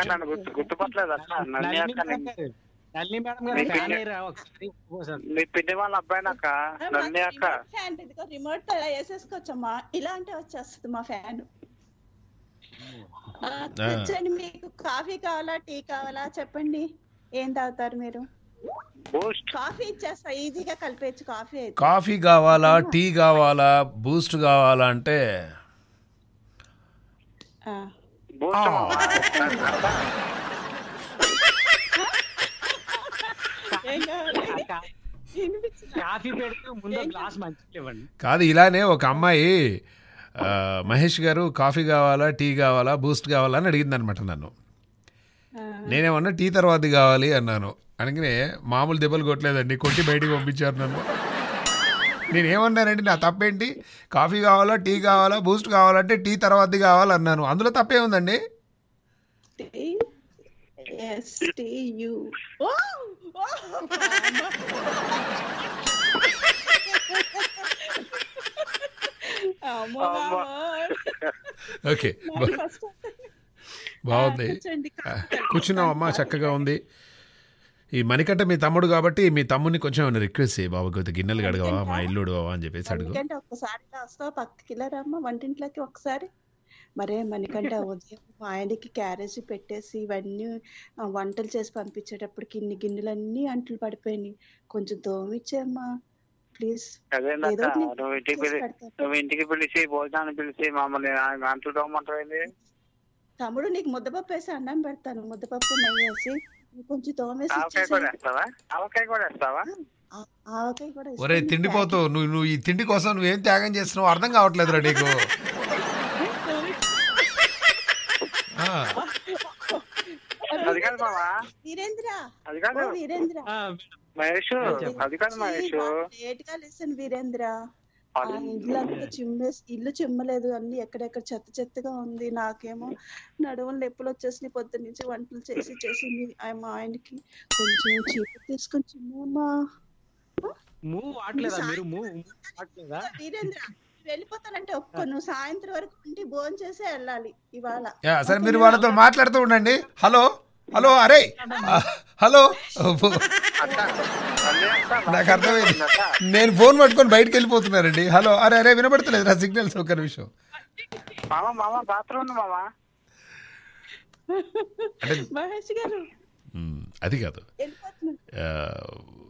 ఇలాంటి వచ్చేస్తుంది మా ఫ్యాన్ మీకు కాఫీ కావాలా టీ కావాలా చెప్పండి ఏం తాగుతారు మీరు కాఫీ ఇచ్చేస్తా ఈజీగా కలిపేచ్చు కాఫీ కాఫీ కావాలా టీ కావాలా బూస్ట్ కావాలా అంటే కాఫీ పెడితే ముందు గ్లాస్ మంచిగా ఇవ్వండి కాదు ఇలానే ఒక అమ్మాయి మహేష్ గారు కాఫీ కావాలా టీ కావాలా బూస్ట్ కావాలా అని అడిగింది అనమాట నన్ను నేనేమన్నా టీ తర్వాత కావాలి అన్నాను అనగానే మామూలు దెబ్బలు కొట్టలేదండి కొట్టి బయటికి పంపించారు నన్ను నేనేమన్నానండి నా తప్పేంటి కాఫీ కావాలా టీ కావాలా బూస్ట్ కావాలంటే టీ కావాలి కావాలన్నాను అందులో తప్పే ఉందండి ఓకే బాగుంది కూర్చున్నావమ్మా చక్కగా ఉంది ఈ మణికంట మీ తమ్ముడు కాబట్టి మీ తమ్ముడిని కొంచెం రిక్వెస్ట్ చేయి బాబు కొద్ది గిన్నెలు అడగవా మా ఇల్లు అడగవా అని చెప్పేసి అడుగు ఒకసారి వస్తావు పక్కకి రమ్మ వంటింట్లోకి ఒకసారి మరే మణికంట ఉదయం ఆయనకి క్యారేజ్ పెట్టేసి ఇవన్నీ వంటలు చేసి పంపించేటప్పటికి ఇన్ని గిన్నెలన్నీ అంట్లు పడిపోయినాయి కొంచెం దోమిచ్చేమ్మా ప్లీజ్ నువ్వు ఇంటికి నువ్వు ఇంటికి పిలిచి భోజనాన్ని పిలిచి మమ్మల్ని అంటుకోమంటావు తమ్ముడు నీకు ముద్దపప్పు వేసి అన్నం పెడతాను ముద్దపప్పు నెయ్యి వేసి కొంచెం తోమేసి ఆవకాయ కూడా వేస్తావా ఒరే పోతావు నువ్వు నువ్వు ఈ తిండి కోసం నువ్వేం త్యాగం చేస్తున్నావు అర్థం కావట్లేదురా నీకు అది కాదు మావా అది కాదు వీరేంద్ర మహేష్ అది కాదు మహేష్ వీరేంద్ర ఇల్లు ఇల్లు చిమ్మలేదు అన్ని ఎక్కడెక్కడ చెత్త చెత్తగా ఉంది నాకేమో నడువులు నొప్పులు వచ్చేసి పొద్దు నుంచి వంటలు చేసి చేసి మా ఆయనకి కొంచెం చీపు తీసుకొని చిమ్మమ్మా మూవ్ ఆట్లేదా మీరు మూవ్ ఆట్లేదా వీరేంద్ర వెళ్ళిపోతానంటే ఒక్క నువ్వు సాయంత్రం వరకు ఉండి భోజనం చేసే వెళ్ళాలి ఇవాళ సరే మీరు వాళ్ళతో మాట్లాడుతూ ఉండండి హలో హలో అరే హలో నాకు అర్థమైంది నేను ఫోన్ పట్టుకొని బయటకు వెళ్ళిపోతున్నారండి హలో అరే అరే వినబడతలేదు నా సిగ్నల్స్ ఒక విషయం అది కాదు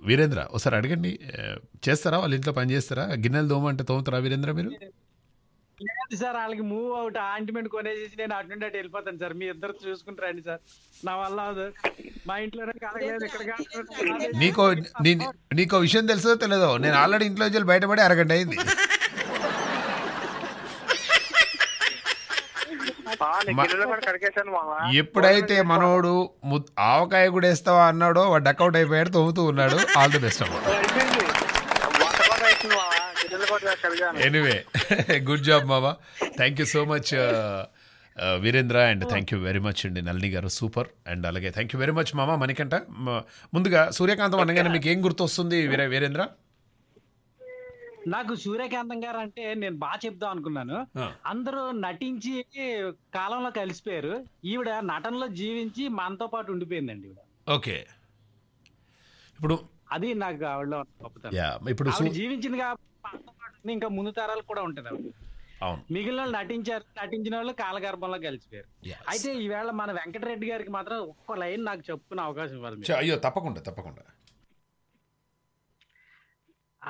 వీరేంద్ర ఒకసారి అడగండి చేస్తారా వాళ్ళ ఇంట్లో పని చేస్తారా గిన్నెలు దోమంటే తోముతారా వీరేంద్ర మీరు లేదు సార్ వాళ్ళకి మూవ్ అవుట్ ఆయింట్మెంట్ కొనేసి నేను అటు నుండి అటు వెళ్ళిపోతాను సార్ మీ ఇద్దరు చూసుకుంటారండి సార్ నా వల్ల మా ఇంట్లో నీకో నీకో విషయం తెలుసో తెలియదో నేను ఆల్రెడీ ఇంట్లో వచ్చి బయటపడి అరగంట అయింది ఎప్పుడైతే మనోడు ఆవకాయ కూడా వేస్తావా అన్నాడో వాడు డక్అట్ అయిపోయాడు తోముతూ ఉన్నాడు ఆల్ ది బెస్ట్ అమ్మా ఎనీవే గుడ్ జాబ్ మావా thank you so much Virendra and thank you very much అండి నల్ని గారు సూపర్ అండ్ అలాగే థ్యాంక్ యూ వెరీ మచ్ మామా మణికంట ముందుగా సూర్యకాంతం అనగానే మీకు ఏం గుర్తొస్తుంది వీరే వీరేంద్ర నాకు సూర్యకాంతం గారు అంటే నేను బాగా చెప్దాం అనుకున్నాను అందరూ నటించి కాలంలో కలిసిపోయారు ఈవిడ నటనలో జీవించి మనతో పాటు ఉండిపోయిందండి ఓకే ఇప్పుడు అది నాకు ఆవిడలో గొప్పతనం ఇప్పుడు జీవించింది కాబట్టి పట్టిన ఇంకా ముందు తరాలు కూడా ఉంటుంది మిగిలిన వాళ్ళు నటించారు నటించిన వాళ్ళు కాలగర్భంలో కలిసిపోయారు అయితే ఈవేళ మన వెంకటరెడ్డి గారికి మాత్రం ఒక్క లైన్ నాకు చెప్పుకునే అవకాశం ఇవ్వాలి అయ్యో తప్పకుండా తప్పకుండా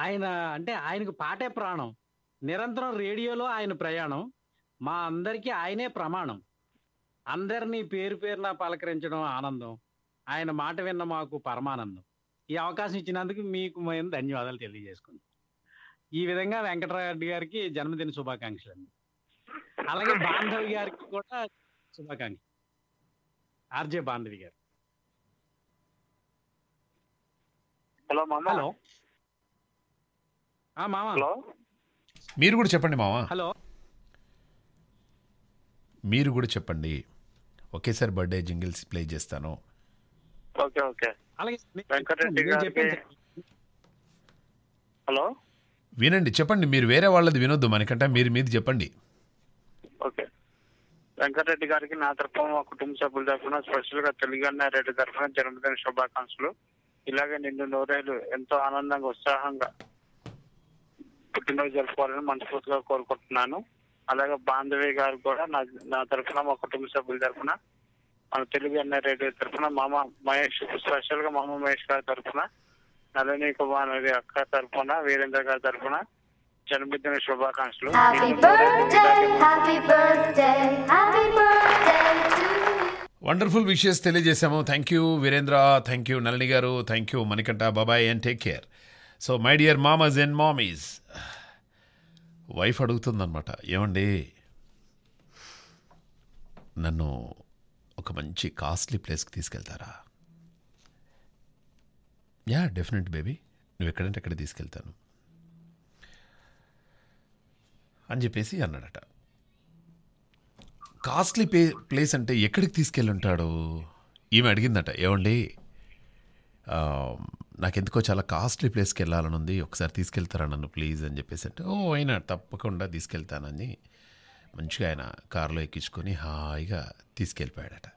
ఆయన అంటే ఆయనకు పాటే ప్రాణం నిరంతరం రేడియోలో ఆయన ప్రయాణం మా అందరికీ ఆయనే ప్రమాణం అందరినీ పేరు పేరున పలకరించడం ఆనందం ఆయన మాట విన్న మాకు పరమానందం ఈ అవకాశం ఇచ్చినందుకు మీకు మేము ధన్యవాదాలు తెలియజేసుకుందాం ఈ విధంగా రెడ్డి గారికి జన్మదిన శుభాకాంక్షలు అండి అలాగే బాంధవి గారికి కూడా శుభాకాంక్ష ఆర్జే బాంధవి గారు హలో హలో మామ హలో మీరు కూడా చెప్పండి మామ హలో మీరు కూడా చెప్పండి ఒకేసారి బర్త్డే జింగిల్స్ ప్లే చేస్తాను ఓకే ఓకే అలాగే హలో వినండి చెప్పండి మీరు వేరే వాళ్ళది వినొద్దు మనకంటే మీరు మీది చెప్పండి ఓకే వెంకటరెడ్డి గారికి నా తరఫున మా కుటుంబ సభ్యుల తరఫున స్పెషల్ గా తెలంగాణ రెడ్డి తరఫున జన్మదిన శుభాకాంక్షలు ఇలాగే నిన్ను నూరేళ్లు ఎంతో ఆనందంగా ఉత్సాహంగా పుట్టినరోజు జరుపుకోవాలని మనస్ఫూర్తిగా కోరుకుంటున్నాను అలాగే బాంధవి గారు కూడా నా నా తరఫున మా కుటుంబ సభ్యుల తరఫున మన తెలుగు అన్న రేడియో తరఫున మామ మహేష్ స్పెషల్ గా మామ మహేష్ గారి తరఫున నళిని కుమార్ అక్క తరఫున వీరేంద్ర గారి తరఫున జన్మదిన శుభాకాంక్షలు వండర్ఫుల్ విషయస్ తెలియజేశాము thank you Virendra thank you Nalini garu thank you Manikanta బాబాయ్ and take care so my dear మామస్ అండ్ మామీస్ వైఫ్ అడుగుతుందనమాట ఏమండి నన్ను ఒక మంచి కాస్ట్లీ ప్లేస్కి తీసుకెళ్తారా యా డెఫినెట్ బేబీ నువ్వు ఎక్కడంటే అక్కడ తీసుకెళ్తాను అని చెప్పేసి అన్నాడట కాస్ట్లీ ప్లే ప్లేస్ అంటే ఎక్కడికి తీసుకెళ్ళి ఉంటాడు ఈమె అడిగిందట ఏమండి నాకెందుకో చాలా కాస్ట్లీ ప్లేస్కి వెళ్ళాలని ఉంది ఒకసారి తీసుకెళ్తారా నన్ను ప్లీజ్ అని చెప్పేసి అంటే ఓ అయినా తప్పకుండా తీసుకెళ్తానని మంచిగా ఆయన కారులో ఎక్కించుకొని హాయిగా తీసుకెళ్ళిపోయాడట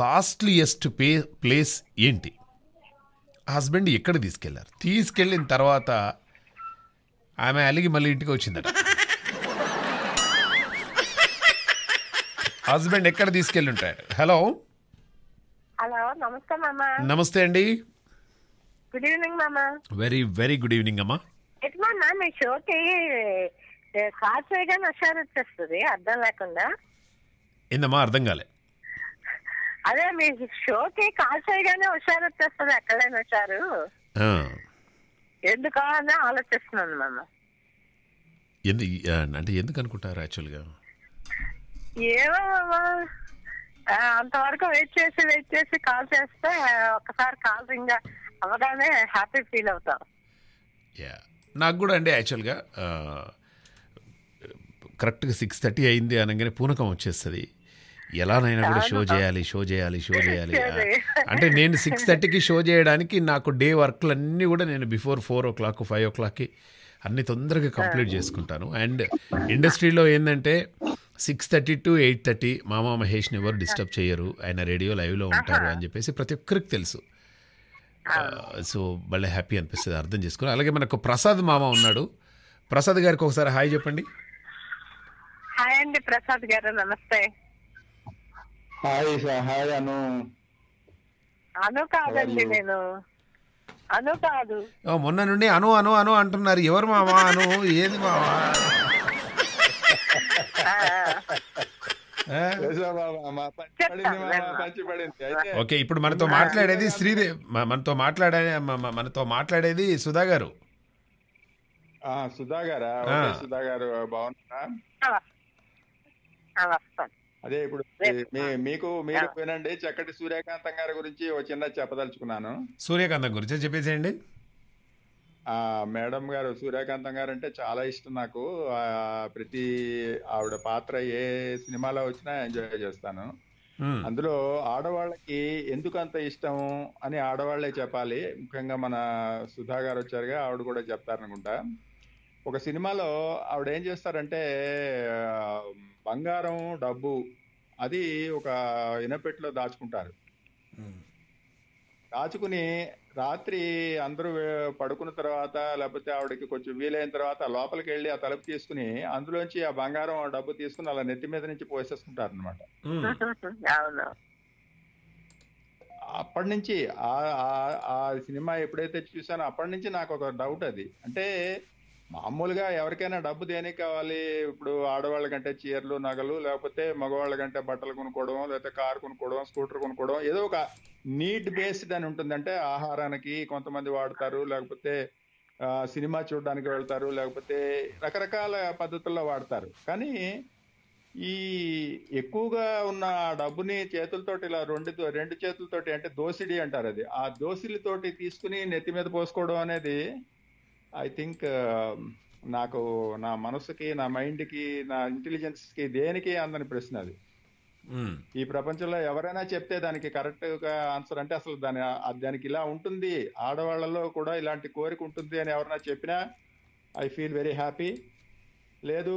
కాస్ట్లీయెస్ట్ పే ప్లేస్ ఏంటి హస్బెండ్ ఎక్కడ తీసుకెళ్లారు తీసుకెళ్ళిన తర్వాత ఆమె అలిగి మళ్ళీ ఇంటికి వచ్చిందట హస్బెండ్ ఎక్కడ తీసుకెళ్ళి ఉంటాడు హలో హలో నమస్తే మామా నమస్తే అండి గుడ్ ఈవినింగ్ మామా వెరీ వెరీ గుడ్ ఈవినింగ్ అమ్మా ఎట్లా మీ షోకి కార్ చేయగానే వచ్చారు వచ్చేస్తుంది అర్థం లేకుండా ఏందమ్మా అర్థం కాలే అదే మీ షోకి కాల్ చేయగానే హుషారు వచ్చేస్తుంది ఎక్కడైనా హుషారు ఎందుకని ఆలోచిస్తున్నాను నన్ను ఎందు అంటే ఎందుకు అనుకుంటారు యాక్చువల్గా ఏమో అంతవరకు వెయిట్ చేసి వెయిట్ చేసి కాల్ చేస్తే ఒకసారి కాల్ రింగ్ అవగానే హ్యాపీ ఫీల్ అవుతాం యా నాకు కూడా అండి యాక్చువల్గా కరెక్ట్గా సిక్స్ థర్టీ అయింది అనగానే పూనకం వచ్చేస్తుంది ఎలానైనా కూడా షో చేయాలి షో చేయాలి షో చేయాలి అంటే నేను సిక్స్ థర్టీకి షో చేయడానికి నాకు డే వర్క్లు అన్నీ కూడా నేను before four o'clock five ఓ క్లాక్కి అన్ని తొందరగా కంప్లీట్ చేసుకుంటాను అండ్ ఇండస్ట్రీలో ఏంటంటే six thirty to eight thirty మామా మహేష్ని ఎవరు డిస్టర్బ్ చేయరు ఆయన రేడియో లైవ్లో ఉంటారు అని చెప్పేసి ప్రతి ఒక్కరికి తెలుసు సో భలే హ్యాపీ అనిపిస్తుంది అర్థం చేసుకుని అలాగే మనకు ప్రసాద్ మామ ఉన్నాడు ప్రసాద్ గారికి ఒకసారి హాయ్ చెప్పండి హాయ్ అండి ప్రసాద్ గారు నమస్తే హాయ్ హాయ్ అను అను కాదండి నేను అను కాదు మొన్న నుండి అను అను అను అంటున్నారు ఎవరు మావా అను ఏది మావా ఓకే ఇప్పుడు మనతో మాట్లాడేది శ్రీదేవి మనతో మాట్లాడే మనతో మాట్లాడేది సుధా గారు సుధా గారా సుధా గారు బాగున్నారా అదే ఇప్పుడు మీకు మీరు వినండి చక్కటి సూర్యకాంతం గారి గురించి ఒక చిన్న చెప్పదలుచుకున్నాను సూర్యకాంతం గురించి చెప్పేసేయండి మేడం గారు సూర్యకాంతం గారు అంటే చాలా ఇష్టం నాకు ప్రతి ఆవిడ పాత్ర ఏ సినిమాలో వచ్చినా ఎంజాయ్ చేస్తాను అందులో ఆడవాళ్ళకి ఎందుకు అంత ఇష్టం అని ఆడవాళ్లే చెప్పాలి ముఖ్యంగా మన సుధా గారు వచ్చారుగా ఆవిడ కూడా చెప్తారనుకుంటా ఒక సినిమాలో ఆవిడ ఏం చేస్తారంటే బంగారం డబ్బు అది ఒక ఇనపెట్లో దాచుకుంటారు దాచుకుని రాత్రి అందరూ పడుకున్న తర్వాత లేకపోతే ఆవిడకి కొంచెం వీలైన తర్వాత లోపలికి వెళ్ళి ఆ తలుపు తీసుకుని అందులోంచి ఆ బంగారం డబ్బు తీసుకుని అలా నెత్తి మీద నుంచి పోసేసుకుంటారు అనమాట అప్పటి నుంచి ఆ సినిమా ఎప్పుడైతే చూసానో అప్పటి నుంచి నాకు ఒక డౌట్ అది అంటే మామూలుగా ఎవరికైనా డబ్బు దేనికి కావాలి ఇప్పుడు ఆడవాళ్ళకంటే చీరలు నగలు లేకపోతే మగవాళ్ళకంటే బట్టలు కొనుక్కోవడం లేకపోతే కారు కొనుక్కోవడం స్కూటర్ కొనుక్కోవడం ఏదో ఒక నీడ్ బేస్డ్ అని ఉంటుందంటే ఆహారానికి కొంతమంది వాడతారు లేకపోతే సినిమా చూడడానికి వెళ్తారు లేకపోతే రకరకాల పద్ధతుల్లో వాడతారు కానీ ఈ ఎక్కువగా ఉన్న డబ్బుని చేతులతోటి ఇలా రెండు రెండు చేతులతోటి అంటే దోసిడి అంటారు అది ఆ దోసిడితోటి తీసుకుని నెత్తి మీద పోసుకోవడం అనేది ఐ థింక్ um, నాకు నా మనసుకి నా మైండ్కి నా ఇంటెలిజెన్స్కి దేనికి అందని ప్రశ్న అది ఈ ప్రపంచంలో ఎవరైనా చెప్తే దానికి కరెక్ట్ గా ఆన్సర్ అంటే అసలు దాని దానికి ఇలా ఉంటుంది ఆడవాళ్లలో కూడా ఇలాంటి కోరిక ఉంటుంది అని ఎవరైనా చెప్పినా ఐ ఫీల్ వెరీ హ్యాపీ లేదు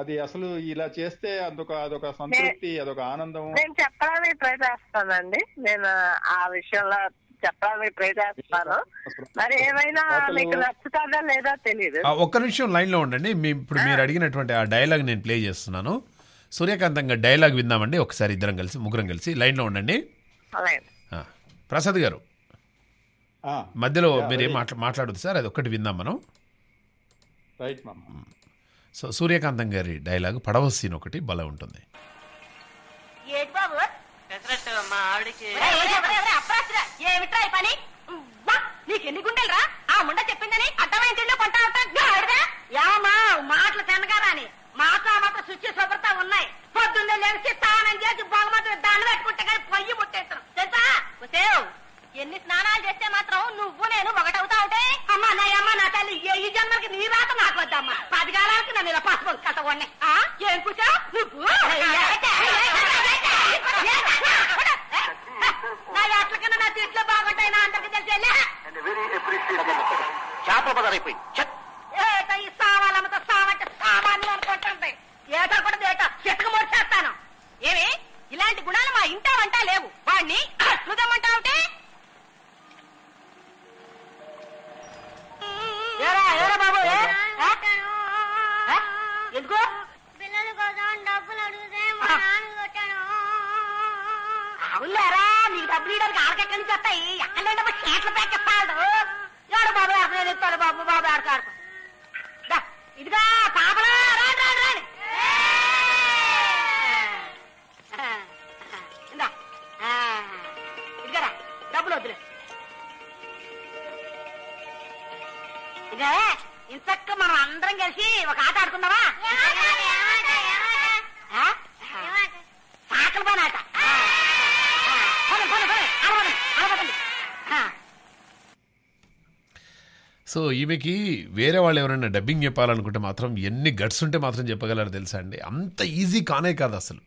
అది అసలు ఇలా చేస్తే అదొక అదొక సంతృప్తి అదొక ఆనందం నేను చెప్పడానికి ట్రై చేస్తానండి నేను ఆ విషయంలో చెప్పాలని మరి ఏమైనా మీకు లేదా తెలియదు ఒక్క నిమిషం లైన్ లో ఉండండి ఇప్పుడు మీరు అడిగినటువంటి ఆ డైలాగ్ నేను ప్లే చేస్తున్నాను సూర్యకాంతంగా డైలాగ్ విందామండి ఒకసారి ఇద్దరం కలిసి ముగ్గురం కలిసి లైన్ లో ఉండండి ప్రసాద్ గారు మధ్యలో మీరేం మాట్లా మాట్లాడదు సార్ అది ఒక్కటి విందాం మనం రైట్ సో సూర్యకాంతం గారి డైలాగ్ పడవ సీన్ ఒకటి బలం ఉంటుంది బాబు పెసరట్టు మా ఆవిడకి ఏమిట్రా పని నీకెన్ని గుండెలరా ఆ ముండ చెప్పిందని అర్థమైన తిండి కొంటా ఉంటాడా ఏమమ్మా మాటలు తినగారాని మాటలు మాత్రం శుచి శుభ్రత ఉన్నాయి పొద్దున్నే లేచి స్నానం చేసి బహుమతులు దాన్ని పెట్టుకుంటే పొయ్యి ముట్టేస్తాం ఎన్ని స్నానాలు చేస్తే మాత్రం నువ్వు నేను ఒకటవుతా ఉంటే అమ్మా నా అమ్మ నా తల్లి ఈ జన్మకి నీ రాత నాకు వద్దమ్మా పది కాలాలకి నన్ను ఇలా పాసుకొని కట్టగొన్నాయి ఏం కూర్చో నువ్వు చేపల పదాలు ఏదో కూడా ఏట చెట్టుకు ఇలాంటి గుణాలు మా ఇంట లేవు వాడిని చూద్దామంటావు బాబు పిల్లల కోసం డబ్బులు అడిగితే మా నాన్న కొట్టాను అవునులేరా డబ్బులు ఆడకి ఎక్కడి నుంచి వస్తాయి ఎక్కడ లేనప్పుడు షేట్లు పెట్టేస్తాడు ఎవడు బాబు ఎవరు ఎత్తాడు బాబు బాబు ఆడుతాడు ఇదిగా పాపలా రాడు రాడు రాడు ఇందా ఇదిగరా డబ్బులు వద్దులే ఇదే ఇంతక్క మనం అందరం కలిసి ఒక ఆట ఆడుకుందామా సాకలు బాగా సో ఈమెకి వేరే వాళ్ళు ఎవరైనా డబ్బింగ్ చెప్పాలనుకుంటే మాత్రం ఎన్ని గట్స్ ఉంటే మాత్రం చెప్పగలరు తెలుసా అండి అంత ఈజీ కానే కాదు అసలు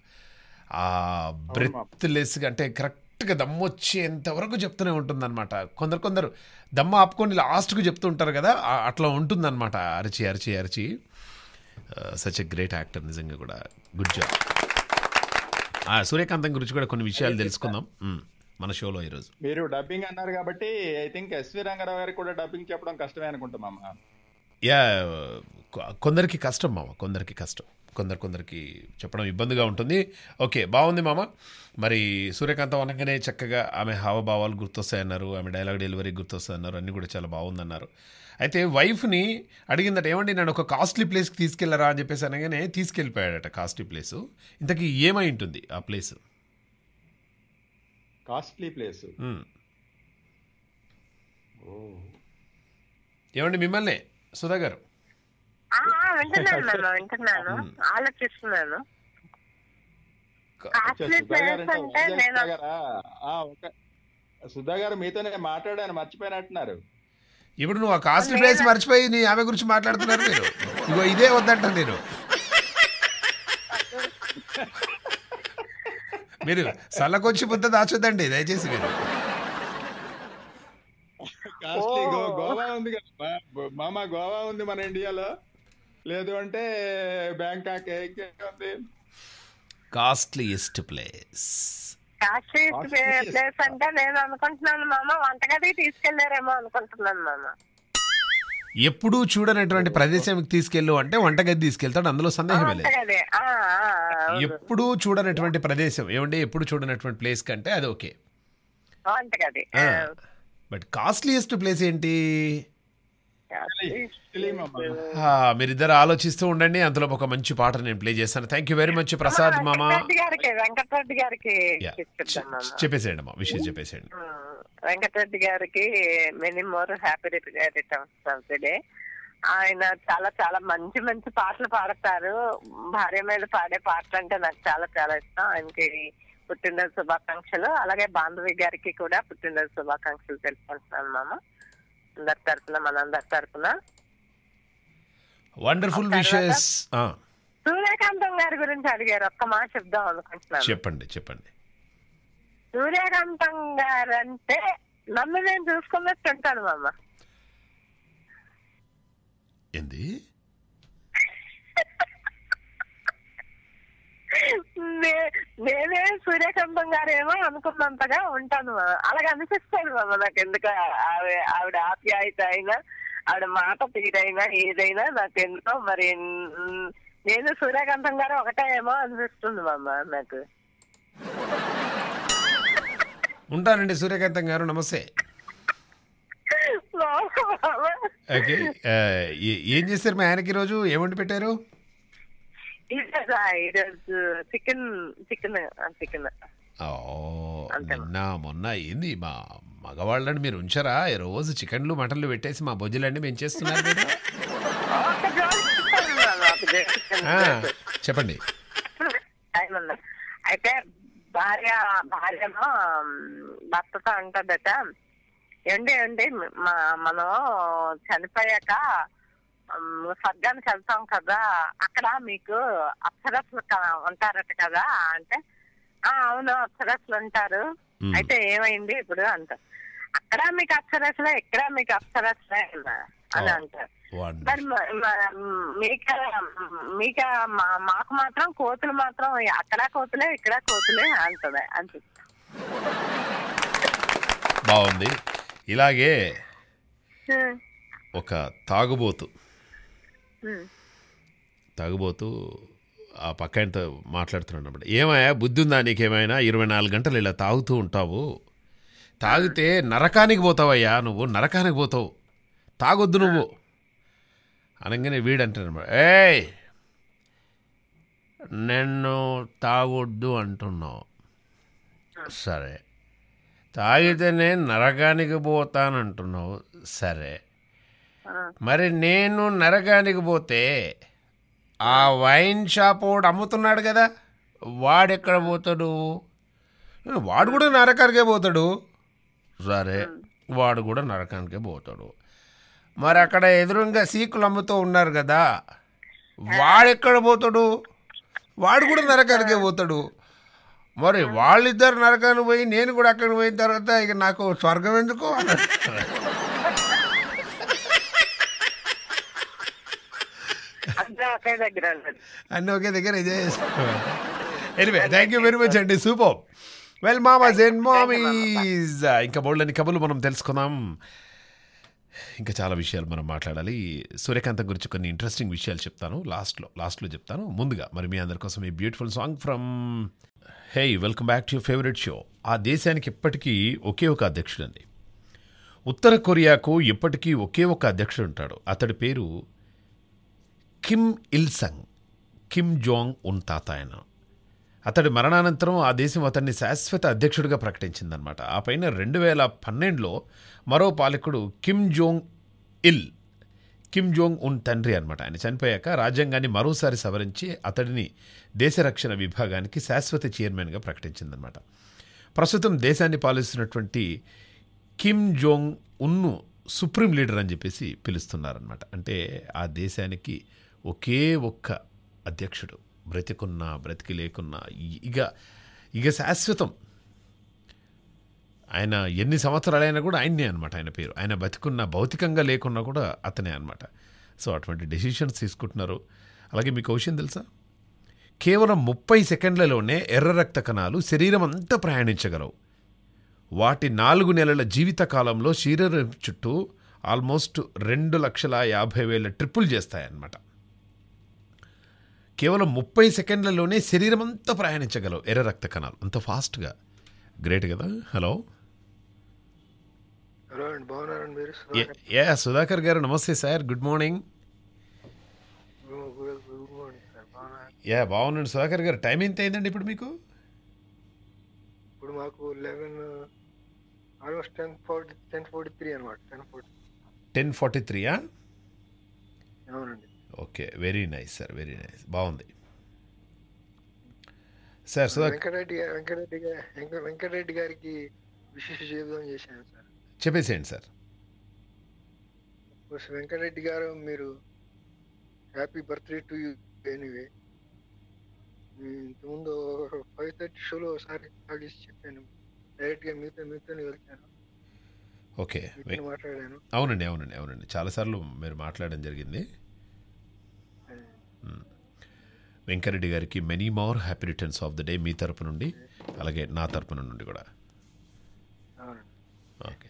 ఆ బ్రెత్ లెస్గా అంటే కరెక్ట్గా దమ్ము వచ్చేంత వరకు చెప్తూనే అనమాట కొందరు కొందరు దమ్మ ఆపుకొని లాస్ట్కు చెప్తూ ఉంటారు కదా అట్లా అనమాట అరిచి అరిచి అరిచి సచ్ ఎ గ్రేట్ యాక్టర్ నిజంగా కూడా గుడ్ జాబ్ సూర్యకాంతం గురించి కూడా కొన్ని విషయాలు తెలుసుకుందాం మన షోలో ఈరోజు మీరు డబ్బింగ్ అన్నారు కాబట్టి ఐ థింక్ ఎస్వి రంగారావు గారికి కూడా డబ్బింగ్ చెప్పడం కష్టమే అనుకుంటా యా కొందరికి కష్టం మామ కొందరికి కష్టం కొందరు కొందరికి చెప్పడం ఇబ్బందిగా ఉంటుంది ఓకే బాగుంది మామ మరి సూర్యకాంతం అనగానే చక్కగా ఆమె హావభావాలు గుర్తొస్తాయన్నారు ఆమె డైలాగ్ డెలివరీ గుర్తొస్తాయన్నారు అన్నీ కూడా చాలా బాగుందన్నారు అయితే వైఫ్ని అడిగిందట ఏమండి నేను ఒక కాస్ట్లీ ప్లేస్కి తీసుకెళ్లరా అని చెప్పేసి అనగానే తీసుకెళ్ళిపోయాడట కాస్ట్లీ ప్లేసు ఇంతకీ ఏమై ఉంటుంది ఆ ప్లేసు కాస్ట్లీ ప్లేస్ ఏమండి మిమ్మల్ని సుధా గారు సుధా గారు మీతోనే మాట్లాడాను మర్చిపోయినట్టున్నారు ఇప్పుడు నువ్వు ఆ కాస్ట్లీ ప్లేస్ మర్చిపోయి నీ ఆమె గురించి మాట్లాడుతున్నారు మీరు ఇదే వద్దంట నేను మీరు సల్లకొచ్చి బుద్ధ దాచొద్దండి దయచేసి మీరు మామా గోవా ఉంది మామ గోవా ఉంది మన ఇండియాలో లేదు అంటే బ్యాంకాక్ ఉంది ప్లేస్ కాస్ట్లీస్ట్ ప్లేస్ అంటే నేను అనుకుంటున్నాను మామ వంటగదికి తీసుకెళ్లారేమో అనుకుంటున్నాను మామ ఎప్పుడూ చూడనటువంటి ప్రదేశం తీసుకెళ్ళు అంటే వంటగది తీసుకెళ్తాడు అందులో సందేహమే లేదు ఎప్పుడూ చూడనటువంటి ప్రదేశం ఏమంటే ఎప్పుడు చూడనటువంటి ప్లేస్ కంటే అది ఓకే బట్ కాస్ట్లీయెస్ట్ ప్లేస్ ఏంటి మీరిద్దరు ఆలోచిస్తూ ఉండండి అందులో ఒక మంచి పాట నేను ప్లే చేస్తాను thank you very much Prasad మామ చెప్పేసేయండి అమ్మా విషయం చెప్పేసేయండి వెంకటరెడ్డి గారికి many more happy returns of ఆయన చాలా చాలా మంచి మంచి పాటలు పాడతారు భార్య మీద పాడే పాటలు అంటే నాకు చాలా చాలా ఇష్టం ఆయనకి పుట్టినరోజు శుభాకాంక్షలు అలాగే బాంధవి గారికి కూడా పుట్టినరోజు శుభాకాంక్షలు తెలుసుకుంటున్నాను మామ అందరి తరఫున మనందరి తరఫున వండర్ఫుల్ సూర్యకాంతం గారి గురించి అడిగారు ఒక్క మాట చెప్దాం అనుకుంటున్నాను చెప్పండి చెప్పండి సూర్యకాంతం గారు అంటే నన్ను నేను చూసుకున్నట్టు ఉంటాను మామ ఏంది నేనే సూర్యకాంతం గారేమో అనుకున్నంతగా ఉంటాను అలాగే అనిపిస్తాను మామ నాకు ఎందుకు ఆవిడ ఆప్యాయత అయినా ఆవిడ మాట తీరైనా ఏదైనా నాకు ఎందుకో మరి నేను సూర్యకాంతం గారు ఒకటే ఏమో అనిపిస్తుంది మామ నాకు ఉంటానండి సూర్యకాంతం గారు నమస్తే ఓకే ఏం చేశారు మీ ఆయనకి రోజు ఏమండి పెట్టారు నిన్న మొన్న ఏంది మా మగవాళ్ళని మీరు ఉంచారా రోజు చికెన్లు మటన్లు పెట్టేసి మా బొజ్జులన్నీ మేము చేస్తున్నారు చెప్పండి అయితే భార్య భార్యమో భర్తతో అంటదట ఏంటి ఏంటి మనం చనిపోయాక స్వర్గానికి వెళ్తాం కదా అక్కడ మీకు అప్సరస్లు ఉంటారట కదా అంటే ఆ అవును అప్సరస్లు ఉంటారు అయితే ఏమైంది ఇప్పుడు అంట అక్కడ మీకు అప్సరస్లే ఇక్కడ మీకు అక్షరస్లే అని అంటారు మీక మాకు మాత్రం కోతులు మాత్రం అక్కడ కోతులే ఇక్కడ కోతులే అంటది అంతే బాగుంది ఇలాగే ఒక తాగుబోతు తాగుబోతు ఆ పక్కనతో మాట్లాడుతున్నాడు అనమాట ఏమయ్యా బుద్ధి ఉందా నీకేమైనా ఇరవై నాలుగు గంటలు ఇలా తాగుతూ ఉంటావు తాగితే నరకానికి పోతావయ్యా నువ్వు నరకానికి పోతావు తాగొద్దు నువ్వు అనగానే వీడంటాడు ఏయ్ నన్ను తాగొద్దు అంటున్నావు సరే తాగితే నేను నరకానికి పోతానంటున్నావు సరే మరి నేను నరకానికి పోతే ఆ వైన్ షాప్ వాడు అమ్ముతున్నాడు కదా వాడెక్కడ పోతాడు వాడు కూడా నరకానికే పోతాడు సరే వాడు కూడా నరకానికే పోతాడు మరి అక్కడ ఎదురుగా సీకులు అమ్ముతూ ఉన్నారు కదా వాడెక్కడ పోతాడు వాడు కూడా నరకానికే పోతాడు మరి వాళ్ళిద్దరు నరకానికి పోయి నేను కూడా అక్కడికి పోయిన తర్వాత ఇక నాకు స్వర్గం ఎందుకు అన్నీ ఒకే దగ్గర ఇదే anyway thank you very much అండి సూపర్ వెల్ మామ జెన్ మామీ ఇంకా బోల్డ్ అని కబుర్లు మనం తెలుసుకుందాం ఇంకా చాలా విషయాలు మనం మాట్లాడాలి సూర్యకాంతం గురించి కొన్ని ఇంట్రెస్టింగ్ విషయాలు చెప్తాను లాస్ట్లో లాస్ట్లో చెప్తాను ముందుగా మరి మీ అందరి కోసం ఈ beautiful song from hey welcome back to your favourite show ఆ దేశానికి ఇప్పటికీ ఒకే ఒక అధ్యక్షుడండి ఉత్తర కొరియాకు ఇప్పటికీ ఒకే ఒక అధ్యక్షుడు ఉంటాడు అతడి పేరు కిమ్ ఇల్సంగ్ కిమ్ జోంగ్ ఉన్ తాత ఆయన అతడి మరణానంతరం ఆ దేశం అతన్ని శాశ్వత అధ్యక్షుడిగా ప్రకటించిందనమాట ఆ పైన రెండు వేల పన్నెండులో మరో పాలకుడు Kim Jong Il Kim Jong Un తండ్రి అనమాట ఆయన చనిపోయాక రాజ్యాంగాన్ని మరోసారి సవరించి అతడిని దేశ రక్షణ విభాగానికి శాశ్వత చైర్మన్గా ప్రకటించిందనమాట ప్రస్తుతం దేశాన్ని పాలిస్తున్నటువంటి కిమ్ జోంగ్ ఉన్ను సుప్రీం లీడర్ అని చెప్పేసి పిలుస్తున్నారనమాట అంటే ఆ దేశానికి ఒకే ఒక్క అధ్యక్షుడు బ్రతికున్నా బ్రతికి లేకున్నా ఇక ఇక శాశ్వతం ఆయన ఎన్ని సంవత్సరాలైనా కూడా ఆయన్నే అనమాట ఆయన పేరు ఆయన బతికున్న భౌతికంగా లేకున్నా కూడా అతనే అనమాట సో అటువంటి డెసిషన్స్ తీసుకుంటున్నారు అలాగే మీకు విషయం తెలుసా కేవలం ముప్పై సెకండ్లలోనే ఎర్ర రక్త కణాలు శరీరం అంతా ప్రయాణించగలవు వాటి నాలుగు నెలల జీవితకాలంలో శరీరం చుట్టూ ఆల్మోస్ట్ రెండు లక్షల యాభై వేల ట్రిప్పులు చేస్తాయన్నమాట కేవలం ముప్పై సెకండ్లలోనే శరీరం అంతా ప్రయాణించగలవు ఎర్ర రక్త కణాలు అంత ఫాస్ట్గా గ్రేట్ కదా హలో బ్రో యా సుధాకర్ గారు నమస్తే సార్ గుడ్ మార్నింగ్ యా బాగున్నాను సుధాకర్ గారు టైం ఎంత అయిందండి ఇప్పుడు మీకు ఇప్పుడు మాకు eleven almost ten forty ten forty three అనమాట టెన్ ఫార్టీ టెన్ ఫార్టీ త్రీయా అవునండి okay very nice sir very nice బాగుంది సార్ సుధాకర్ వెంకటరెడ్డి వెంకటరెడ్డి వెంకటరెడ్డి గారికి విశేష జీవితం చేశాను సార్ చెప్పేసేయండి సార్ వెంకటరెడ్డి గారు మీరు happy birthday to you anyway ముందు ఫైవ్ థర్టీ షోలో ఒకసారి చేసి చెప్పాను డైరెక్ట్గా మీతో మీతోనే వెళ్తాను ఓకే మాట్లాడాను అవునండి అవునండి అవునండి చాలాసార్లు మీరు మాట్లాడడం జరిగింది వెంకరెడ్డి గారికి many more happy returns of the day మీ తరపు నుండి అలాగే నా తరపు నుండి కూడా ఓకే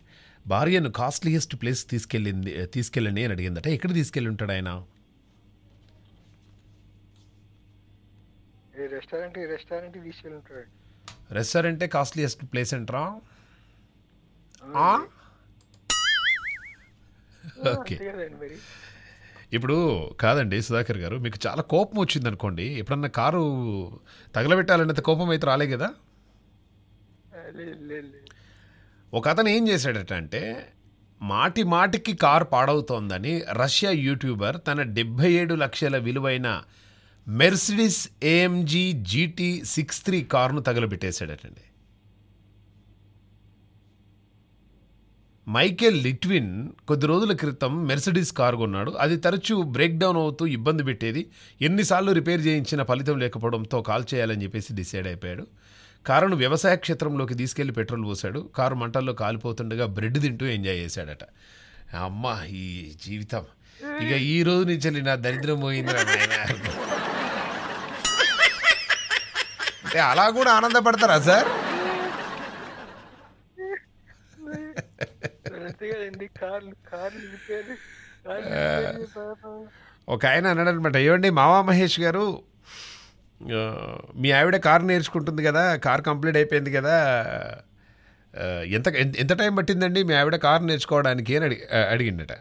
భార్యను కాస్ట్లీయెస్ట్ ప్లేస్ తీసుకెళ్ళింది తీసుకెళ్ళండి అని అడిగిందట ఎక్కడ తీసుకెళ్ళి ఉంటాడు ఆయన రెస్టారెంట్ రెస్టారెంట్ తీసుకెళ్ళి ఉంటాడు రెస్టారెంటే కాస్ట్లీయెస్ట్ ప్లేస్ అంటారా ఓకే ఇప్పుడు కాదండి సుధాకర్ గారు మీకు చాలా కోపం వచ్చింది అనుకోండి ఎప్పుడన్నా కారు తగలబెట్టాలన్నంత కోపం అయితే రాలే కదా ఒక అతను ఏం చేశాడట అంటే మాటి మాటికి కార్ పాడవుతోందని రష్యా యూట్యూబర్ తన డెబ్బై ఏడు లక్షల విలువైన Mercedes AMG GT six three కారును తగలబెట్టేశాడటండి మైకేల్ లిట్విన్ కొద్ది రోజుల క్రితం మెర్సిడీస్ కారు కొన్నాడు అది తరచూ బ్రేక్ డౌన్ అవుతూ ఇబ్బంది పెట్టేది ఎన్నిసార్లు రిపేర్ చేయించిన ఫలితం లేకపోవడంతో కాల్ చేయాలని చెప్పేసి డిసైడ్ అయిపోయాడు కారును వ్యవసాయ క్షేత్రంలోకి తీసుకెళ్లి పెట్రోల్ పోశాడు కారు మంటల్లో కాలిపోతుండగా బ్రెడ్ తింటూ ఎంజాయ్ చేశాడట అమ్మ ఈ జీవితం ఇక ఈ రోజు నుంచి నా దరిద్రం అంటే అలా కూడా ఆనందపడతారా సార్ ఒక ఆయన అన్నాడనమాట ఏమండి మావా మహేష్ గారు మీ ఆవిడ కార్ నేర్చుకుంటుంది కదా కార్ కంప్లీట్ అయిపోయింది కదా ఎంత ఎంత టైం పట్టిందండి మీ ఆవిడ కార్ నేర్చుకోవడానికి అని అడిగి అడిగిండట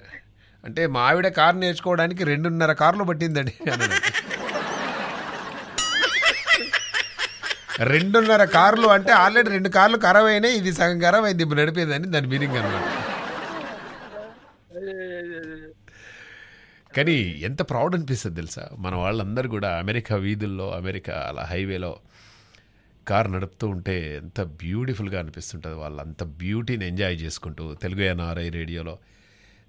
అంటే మా ఆవిడ కార్ నేర్చుకోవడానికి రెండున్నర కార్లు పట్టిందండి రెండున్నర కార్లు అంటే ఆల్రెడీ రెండు కార్లు ఖరాబ్ అయినాయి ఇది సగం ఖరాబ్ అయింది ఇప్పుడు నడిపేదని దాని మీనింగ్ అనమాట కానీ ఎంత ప్రౌడ్ అనిపిస్తుంది తెలుసా మన వాళ్ళందరూ కూడా అమెరికా వీధుల్లో అమెరికా అలా హైవేలో కార్ నడుపుతూ ఉంటే ఎంత బ్యూటిఫుల్గా అనిపిస్తుంటుంది వాళ్ళు అంత బ్యూటీని ఎంజాయ్ చేసుకుంటూ తెలుగు ఎన్ఆర్ఐ రేడియోలో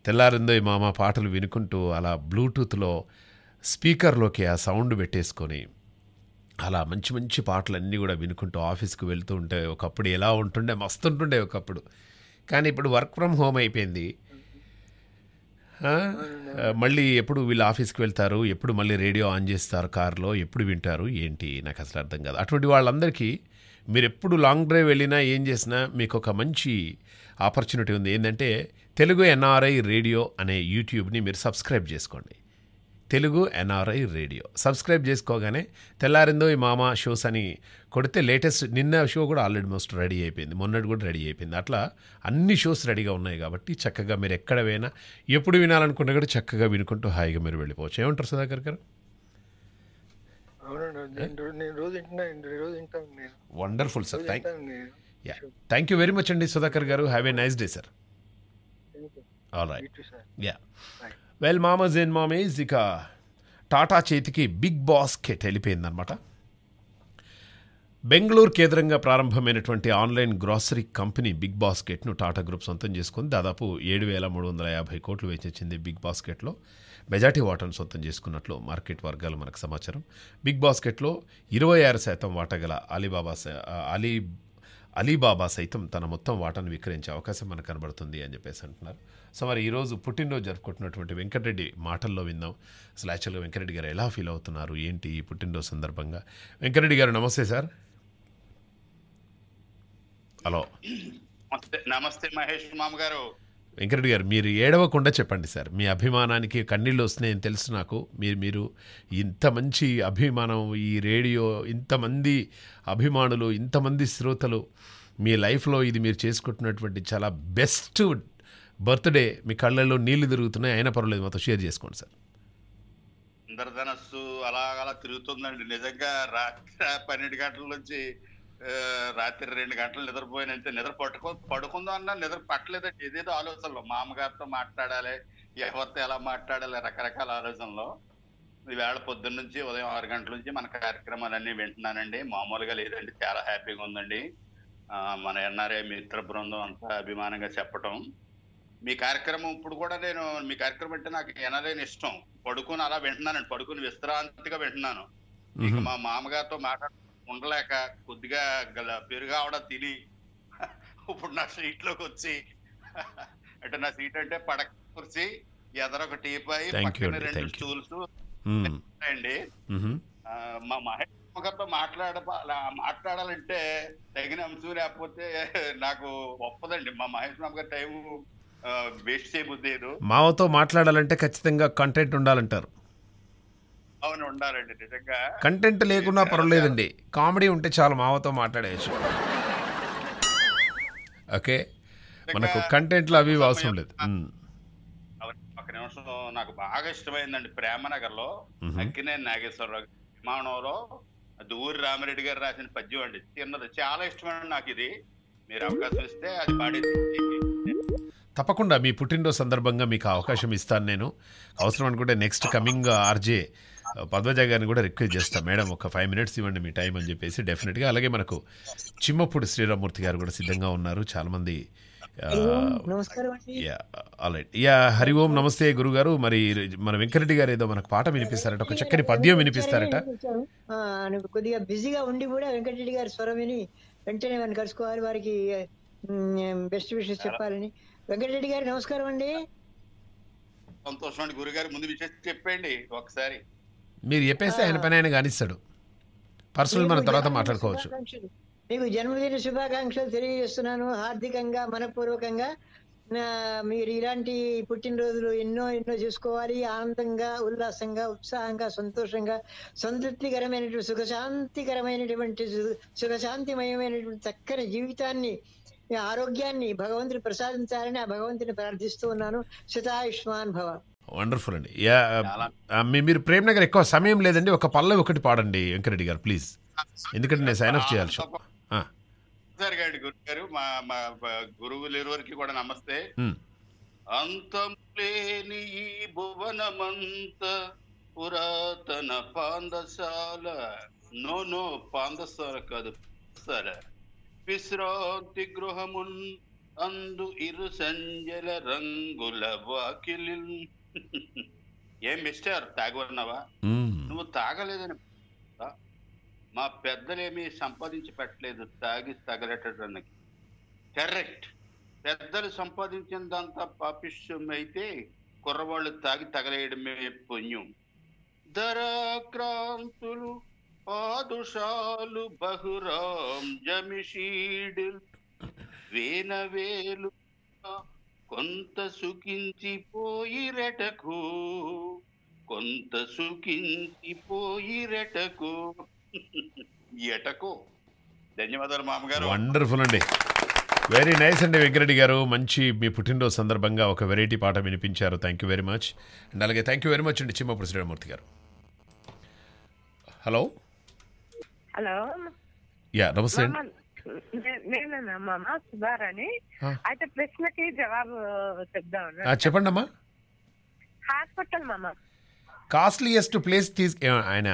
తెల్లారిందో మామ పాటలు వినుకుంటూ అలా బ్లూటూత్లో స్పీకర్లోకి ఆ సౌండ్ పెట్టేసుకొని అలా మంచి మంచి పాటలన్నీ కూడా వినుకుంటూ ఆఫీస్కి వెళ్తూ ఉంటే ఒకప్పుడు ఎలా ఉంటుండే మస్తు ఉంటుండే ఒకప్పుడు కానీ ఇప్పుడు వర్క్ ఫ్రమ్ హోమ్ అయిపోయింది Uh, మళ్ళీ ఎప్పుడు వీళ్ళు ఆఫీస్కి వెళ్తారు ఎప్పుడు మళ్ళీ రేడియో ఆన్ చేస్తారు కార్లో ఎప్పుడు వింటారు ఏంటి నాకు అసలు అర్థం కాదు అటువంటి వాళ్ళందరికీ మీరు ఎప్పుడు లాంగ్ డ్రైవ్ వెళ్ళినా ఏం చేసినా మీకు ఒక మంచి ఆపర్చునిటీ ఉంది ఏంటంటే తెలుగు ఎన్ఆర్ఐ రేడియో అనే యూట్యూబ్ని మీరు సబ్స్క్రైబ్ చేసుకోండి తెలుగు ఎన్ఆర్ఐ రేడియో సబ్స్క్రైబ్ చేసుకోగానే తెల్లారిందో ఈ మామా షోస్ అని కొడితే లేటెస్ట్ నిన్న షో కూడా ఆల్రెడీ మోస్ట్ రెడీ అయిపోయింది మొన్నటి కూడా రెడీ అయిపోయింది అట్లా అన్ని షోస్ రెడీగా ఉన్నాయి కాబట్టి చక్కగా మీరు ఎక్కడ పోయినా ఎప్పుడు వినాలనుకున్నా కూడా చక్కగా వినుకుంటూ హాయిగా మీరు వెళ్ళిపోవచ్చు ఏమంటారు Sudhakar garu wonderful sir thank thank you very much అండి Sudhakar garu have a nice day sir all right yeah well మామజ్ అండ్ మామేజ్ ఇక టాటా చేతికి బిగ్ బాస్ కెట్ వెళ్ళిపోయిందనమాట బెంగళూరు కేంద్రంగా ప్రారంభమైనటువంటి ఆన్లైన్ గ్రాసరీ కంపెనీ బిగ్ బాస్కెట్ను టాటా గ్రూప్ సొంతం చేసుకుని దాదాపు ఏడు వేల మూడు వందల యాభై కోట్లు వేచించింది బిగ్ బాస్కెట్లో మెజార్టీ వాటాను సొంతం చేసుకున్నట్లు మార్కెట్ వర్గాలు మనకు సమాచారం బిగ్ బాస్కెట్లో ఇరవై ఆరు శాతం వాటా గల అలీబాబా అలీ అలీబాబా సైతం తన మొత్తం వాటాను విక్రయించే అవకాశం మనకు కనబడుతుంది అని చెప్పేసి అంటున్నారు సో మరి ఈరోజు పుట్టినరోజు జరుపుకుంటున్నటువంటి వెంకటరెడ్డి మాటల్లో విందాం అసలు యాక్చువల్గా వెంకటరెడ్డి గారు ఎలా ఫీల్ అవుతున్నారు ఏంటి ఈ పుట్టినరోజు సందర్భంగా వెంకటరెడ్డి గారు నమస్తే సార్ హలో నమస్తే మహేష్ మామ గారు వెంకటరెడ్డి గారు మీరు ఏడవకుండా చెప్పండి సార్ మీ అభిమానానికి కన్నీళ్ళు వస్తున్నాయని తెలుసు నాకు మీరు మీరు ఇంత మంచి అభిమానం ఈ రేడియో ఇంతమంది అభిమానులు ఇంతమంది శ్రోతలు మీ లైఫ్లో ఇది మీరు చేసుకుంటున్నటువంటి చాలా బెస్ట్ బర్త్డే మీ కళ్ళల్లో నీళ్లు తిరుగుతున్నాయి అయినా పర్వాలేదు మాతో షేర్ చేసుకోండి సార్ ఇంద్రధనస్సు అలాగలా అలా తిరుగుతుందండి నిజంగా రాత్రి పన్నెండు గంటల నుంచి రాత్రి రెండు గంటలు నిద్రపోయినంటే నిద్ర పట్టుకో పడుకుందాం అన్నా నిద్ర పట్టలేదండి ఏదేదో ఆలోచనలో మా అమ్మగారితో మాట్లాడాలి ఎవరితో ఎలా మాట్లాడాలి రకరకాల ఆలోచనలో ఈవేళ పొద్దున్న నుంచి ఉదయం ఆరు గంటల నుంచి మన కార్యక్రమాలన్నీ వింటున్నానండి మామూలుగా లేదండి చాలా హ్యాపీగా ఉందండి మన ఎన్ఆర్ఐ మిత్ర బృందం అంతా అభిమానంగా చెప్పటం మీ కార్యక్రమం ఇప్పుడు కూడా నేను మీ కార్యక్రమం అంటే నాకు ఎనలేని ఇష్టం పడుకుని అలా వింటున్నానండి పడుకుని విశ్రాంతిగా వింటున్నాను ఇక మా మామగారితో మాట్లాడు ఉండలేక కొద్దిగా గల పెరుగావడ తిని ఇప్పుడు నా సీట్లోకి వచ్చి అంటే నా సీట్ అంటే పడక కుర్చి ఎదరొక టీప్ అయి పక్కన రెండు స్టూల్స్ అండి మా మహేష్ గారితో మాట్లాడ మాట్లాడాలంటే తగిన అంశం లేకపోతే నాకు ఒప్పదండి మా మహేష్ మామ గారు టైం వేస్ట్ చేయబుద్దేదు మావతో మాట్లాడాలంటే ఖచ్చితంగా కంటెంట్ ఉండాలంటారు అవును ఉండాలండి నిజంగా కంటెంట్ లేకున్నా పర్వాలేదండి కామెడీ ఉంటే చాలు మావతో మాట్లాడేసి ఓకే మనకు కంటెంట్లు అవి అవసరం లేదు ఒక నిమిషం నాకు బాగా ఇష్టమైందండి ప్రేమనగర్లో అక్కినేని నాగేశ్వరరావు విమానంలో దూరి రామిరెడ్డి గారు రాసిన పద్యం అండి చిన్నది చాలా ఇష్టమైన నాకు ఇది మీరు అవకాశం ఇస్తే అది పాడేది తప్పకుండా మీ పుట్టినరోజు సందర్భంగా మీకు అవకాశం ఇస్తాను నేను అవసరం అనుకుంటే నెక్స్ట్ కమింగ్ ఆర్జే పద్మజ గారిని కూడా రిక్వెస్ట్ చేస్తాను మేడం ఒక ఫైవ్ మినిట్స్ ఇవ్వండి మీ టైం అని చెప్పేసి డెఫినెట్గా అలాగే మనకు చిమ్మపూడి శ్రీరామూర్తి గారు కూడా సిద్ధంగా ఉన్నారు చాలామంది యా హరి ఓం నమస్తే గురుగారు మరి మన వెంకరెడ్డి గారు ఏదో మనకు పాట వినిపిస్తారట ఒక చక్కని పద్యం వినిపిస్తారట కొద్దిగా బిజీగా ఉండి కూడా వెంకటరెడ్డి గారు స్వరం విని వెంటనే మనం కలుసుకోవాలి వారికి బెస్ట్ విషయం చెప్పాలని వెంకటరెడ్డి గారు నమస్కారం అండి సంతోషం అండి గురుగారు ముందు విషయం చెప్పండి ఒకసారి మీరు చెప్పేస్తే ఆయన పని ఆయన కానిస్తాడు పర్సనల్ మనం తర్వాత మాట్లాడుకోవచ్చు మీకు జన్మదిన శుభాకాంక్షలు తెలియజేస్తున్నాను హార్దికంగా మనపూర్వకంగా మీరు ఇలాంటి పుట్టినరోజులు ఎన్నో ఎన్నో చేసుకోవాలి ఆనందంగా ఉల్లాసంగా ఉత్సాహంగా సంతోషంగా సంతృప్తికరమైనటువంటి సుఖశాంతికరమైనటువంటి సుఖశాంతిమయమైనటువంటి చక్కని జీవితాన్ని ఆరోగ్యాన్ని భగవంతుని ప్రసాదించాలని ఆ భగవంతుని ప్రార్థిస్తూ ఉన్నాను శతాయుష్మాన్ భవ వండర్ఫుల్ అండి మీరు ప్రేమ్ నగర్ ఎక్కువ సమయం లేదండి ఒక పల్లవి ఒకటి పాడండి వెంకరెడ్డి గారు ప్లీజ్ ఎందుకంటే నేను సైన్ అప్ చేయాల్సి గారి గారు మా మా గురువులిరువరికి కూడా నమస్తే అంతం లేని ఈ భువనమంత పురాతన పాందశాల నో నో పాందశాల కాదు సరే విశ్రాంతి గృహమున్ అందు ఇరు సంజల రంగుల వాకిలి ఏం మిస్టర్ తాగన్నావా నువ్వు తాగలేదని మా పెద్దలేమీ సంపాదించి పెట్టలేదు తాగి తగలెట్టడానికి కరెక్ట్ పెద్దలు సంపాదించినంతా పాపిష్యం అయితే కుర్రవాళ్ళు తాగి తగలేయడమే పుణ్యం ధరాక్రాంతులు పాదుషాలు బహురాం జమిషీడిల్ వేనవేలు కొంత సుఖించిపోయిరటకు కొంత సుఖించిపోయిరటకు ఎటకు ధన్యవాదాలు మామగారు వండర్ఫుల్ అండి వెరీ నైస్ అండి వెంకరెడ్డి గారు మంచి మీ పుట్టినరోజు సందర్భంగా ఒక వెరైటీ పాట వినిపించారు thank you very much and అలాగే థ్యాంక్ యూ వెరీ మచ్ అండి చిమ్మపురి శ్రీరామూర్తి గారు హలో హలో యా నమస్తే అండి సుధారని అయితే ప్రశ్నకి జవాబు చెప్దాం చెప్పండి అమ్మా హాస్పిటల్ కాస్ట్లీయెస్ట్ ప్లేస్ తీసుకు ఆయన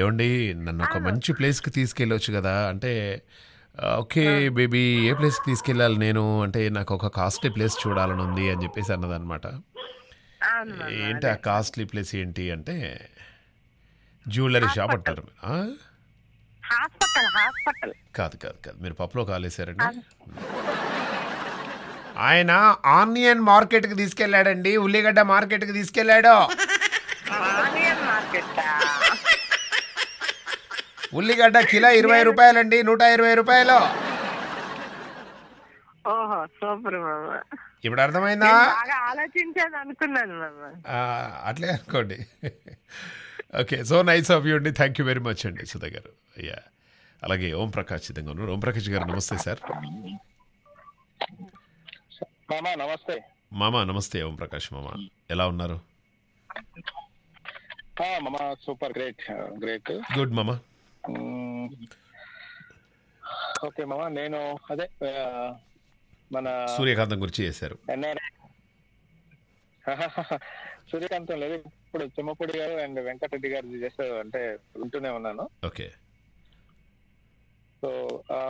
ఏమండి నన్ను ఒక మంచి ప్లేస్కి తీసుకెళ్ళొచ్చు కదా అంటే ఓకే బేబీ ఏ ప్లేస్కి తీసుకెళ్ళాలి నేను అంటే నాకు ఒక కాస్ట్లీ ప్లేస్ చూడాలని ఉంది అని చెప్పేసి అన్నదనమాట ఏంటి ఆ కాస్ట్లీ ప్లేస్ ఏంటి అంటే జ్యువెలరీ షాప్ అంటారు హాస్పిటల్ హాస్పిటల్ కాదు కాదు కాదు మీరు పప్పులో కాలేశారండి ఆయన ఆనియన్ మార్కెట్ కి తీసుకెళ్లాడండి ఉల్లిగడ్డ మార్కెట్ కి తీసుకెళ్లాడు ఉల్లిగడ్డ కిలో ఇరవై రూపాయలండి నూట ఇరవై రూపాయలు ఇప్పుడు అర్థమైందా అట్లే అనుకోండి okay so nice of you అండి థ్యాంక్ యూ వెరీ మచ్ అండి సుధా గారు యా అలాగే ఓం ప్రకాష్ సిద్ధంగా ఉన్నారు ఓం ప్రకాష్ గారు నమస్తే సార్ మామా నమస్తే మామా నమస్తే ఓం ప్రకాష్ మామ ఎలా ఉన్నారు మామా సూపర్ గ్రేట్ గ్రేట్ గుడ్ మామా ఓకే మామా నేను అదే మన సూర్యకాంతం గురించి చేశారు సూర్యకాంతం లేదు ఇప్పుడు చిమ్మపూడి గారు అండ్ వెంకటరెడ్డి గారు జస్ట్ అంటే ఉంటూనే ఉన్నాను ఓకే సో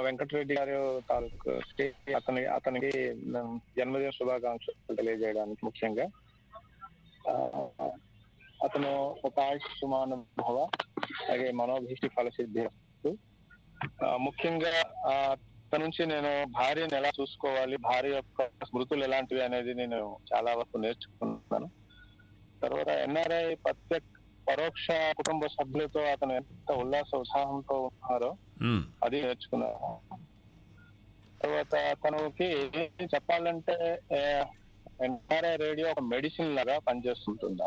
వెంకటరెడ్డి గారు తాలూకు అతని అతనికి జన్మదిన శుభాకాంక్షలు తెలియజేయడానికి ముఖ్యంగా అతను ఒక ఆయుష్మానుభవ అలాగే మనోభీష్టి ఫలసిద్ధి ముఖ్యంగా అతని నుంచి నేను భార్యను ఎలా చూసుకోవాలి భార్య యొక్క స్మృతులు ఎలాంటివి అనేది నేను చాలా వరకు నేర్చుకున్నాను తర్వాత ఎన్ఆర్ఐ ప్రత్యక్ష పరోక్ష కుటుంబ సభ్యులతో అతను ఎంత ఉల్లాస ఉత్సాహంతో ఉన్నారో అది నేర్చుకున్నారు తర్వాత అతనికి చెప్పాలంటే ఎన్ఆర్ఐ రేడియో ఒక మెడిసిన్ లాగా పనిచేస్తుంటుంది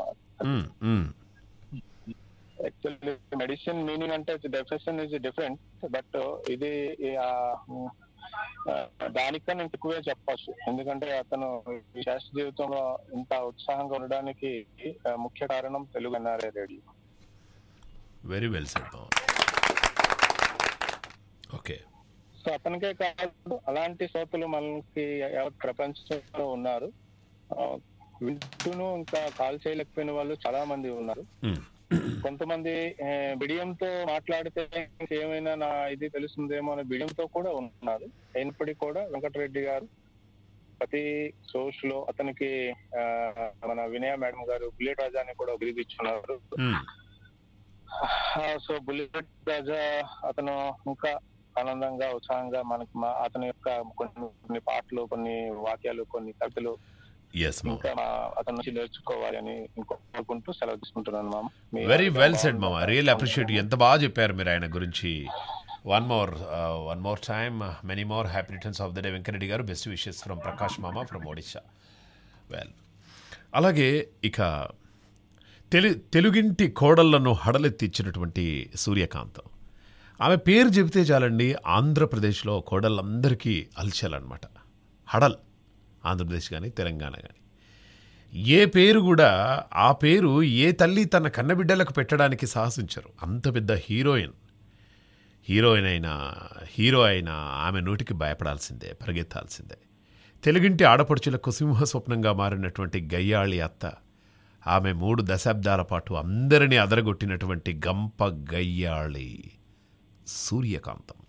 యాక్చువల్లీ మెడిసిన్ మీనింగ్ అంటే డెఫినేషన్ ఇస్ డిఫరెంట్ బట్ ఇది దానికన్నా ఎక్కువే చెప్పచ్చు ఎందుకంటే అతను శాస్త్ర జీవితంలో ఇంత ఉత్సాహంగా ఉండడానికి ముఖ్య కారణం Telugu NRA radio very well okay so అతనికే కాదు అలాంటి శ్రోతలు మనకి ప్రపంచంలో ఉన్నారు వింటూను ఇంకా కాల్ చేయలేకపోయిన వాళ్ళు చాలా మంది ఉన్నారు hmm. కొంతమంది బిడియంతో మాట్లాడితే ఏమైనా నా ఇది తెలుస్తుందేమో అనే బిడియంతో కూడా ఉన్నారు అయినప్పటికీ కూడా వెంకటరెడ్డి గారు ప్రతి సోర్స్ లో అతనికి మన వినయ మేడం గారు బుల్లెట్ రాజా అని కూడా బిరుదు సో బుల్లెట్ రాజా అతను ఇంకా ఆనందంగా ఉత్సాహంగా మనకి అతని యొక్క కొన్ని కొన్ని పాటలు కొన్ని వాక్యాలు కొన్ని కథలు వెరీ వెల్ సెడ్ మామ రియల్ అప్రిషియేట్ ఎంత బాగా చెప్పారు మీరు ఆయన గురించి one more one more time many more happy returns of the day Venka Reddy garu best wishes from Prakash మామ ఫ్రమ్ ఒడిశా వెల్ అలాగే ఇక తెలు తెలుగింటి కోడళ్లను హడలెత్తిచ్చినటువంటి సూర్యకాంతం ఆమె పేరు చెబితే చాలండి ఆంధ్రప్రదేశ్లో కోడళ్ళందరికీ అలచలన్నమాట హడల్ ఆంధ్రప్రదేశ్ కానీ తెలంగాణ కానీ ఏ పేరు కూడా ఆ పేరు ఏ తల్లి తన కన్నబిడ్డలకు పెట్టడానికి సాహసించరు అంత పెద్ద హీరోయిన్ హీరోయిన్ అయినా హీరో అయినా ఆమె నోటికి భయపడాల్సిందే పరిగెత్తాల్సిందే తెలుగింటి ఆడపడుచులకు సింహ స్వప్నంగా మారినటువంటి గయ్యాళి అత్త ఆమె మూడు దశాబ్దాల పాటు అందరినీ అదరగొట్టినటువంటి గంప గయ్యాళి సూర్యకాంతం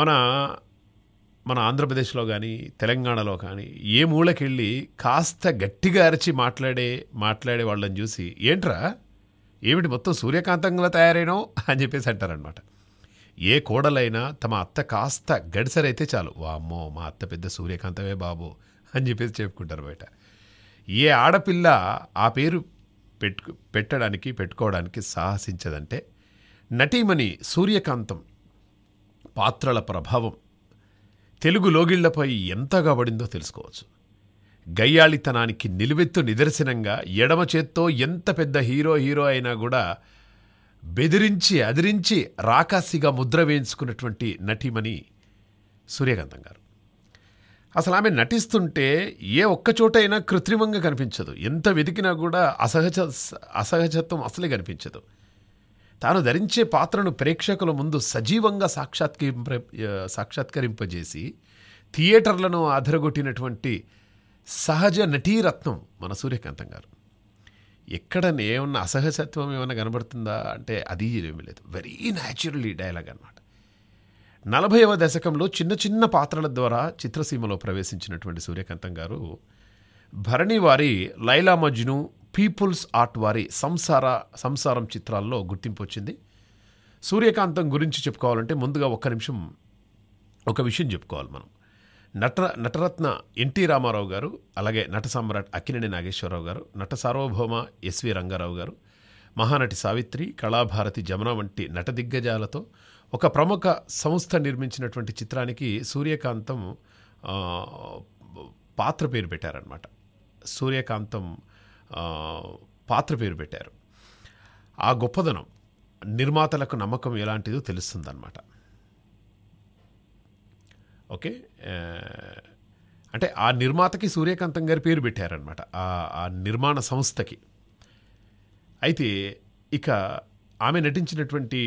మన మన ఆంధ్రప్రదేశ్లో కానీ తెలంగాణలో కానీ ఏ మూలకెళ్ళి కాస్త గట్టిగా అరిచి మాట్లాడే మాట్లాడే వాళ్ళని చూసి ఏంట్రా ఏమిటి మొత్తం సూర్యకాంతంగా తయారైనో అని చెప్పేసి అంటారనమాట ఏ కోడలైనా తమ అత్త కాస్త గడిసరైతే చాలు వామ్మో మా అత్త పెద్ద సూర్యకాంతమే బాబు అని చెప్పేసి చెప్పుకుంటారు బయట ఏ ఆడపిల్ల ఆ పేరు పెట్టు పెట్టడానికి పెట్టుకోవడానికి సాహసించదంటే నటీమణి సూర్యకాంతం పాత్రల ప్రభావం తెలుగు లోగిళ్లపై ఎంతగా పడిందో తెలుసుకోవచ్చు గయ్యాళితనానికి నిలువెత్తు నిదర్శనంగా ఎడమ చేత్తో ఎంత పెద్ద హీరో హీరో అయినా కూడా బెదిరించి అదిరించి రాకాసిగా ముద్ర వేయించుకున్నటువంటి నటీమణి సూర్యకాంతం గారు అసలు ఆమె నటిస్తుంటే ఏ ఒక్కచోటైనా కృత్రిమంగా కనిపించదు ఎంత వెతికినా కూడా అసహజ అసహజత్వం అసలే కనిపించదు తాను ధరించే పాత్రను ప్రేక్షకుల ముందు సజీవంగా సాక్షాత్కరింప సాక్షాత్కరింపజేసి థియేటర్లను అదరగొట్టినటువంటి సహజ నటీరత్నం మన సూర్యకాంతం గారు ఎక్కడ ఏమన్నా అసహజత్వం ఏమైనా కనబడుతుందా అంటే అది ఏమీ లేదు వెరీ న్యాచురల్ ఈ డైలాగ్ అనమాట నలభైవ దశకంలో చిన్న చిన్న పాత్రల ద్వారా చిత్రసీమలో ప్రవేశించినటువంటి సూర్యకాంతం గారు భరణి వారి లైలా మజ్ను పీపుల్స్ ఆర్ట్ వారి సంసార సంసారం చిత్రాల్లో గుర్తింపు వచ్చింది సూర్యకాంతం గురించి చెప్పుకోవాలంటే ముందుగా ఒక్క నిమిషం ఒక విషయం చెప్పుకోవాలి మనం నట నటరత్న ఎన్టీ రామారావు గారు అలాగే నట సమ్రాట్ అక్కినేని నాగేశ్వరరావు గారు నట సార్వభౌమ ఎస్వి రంగారావు గారు మహానటి సావిత్రి కళాభారతి జమున వంటి నట దిగ్గజాలతో ఒక ప్రముఖ సంస్థ నిర్మించినటువంటి చిత్రానికి సూర్యకాంతం పాత్ర పేరు పెట్టారనమాట సూర్యకాంతం పాత్ర పేరు పెట్టారు ఆ గొప్పదనం నిర్మాతలకు నమ్మకం ఎలాంటిదో తెలుస్తుందన్నమాట ఓకే అంటే ఆ నిర్మాతకి సూర్యకాంతం గారి పేరు పెట్టారనమాట ఆ నిర్మాణ సంస్థకి అయితే ఇక ఆమె నటించినటువంటి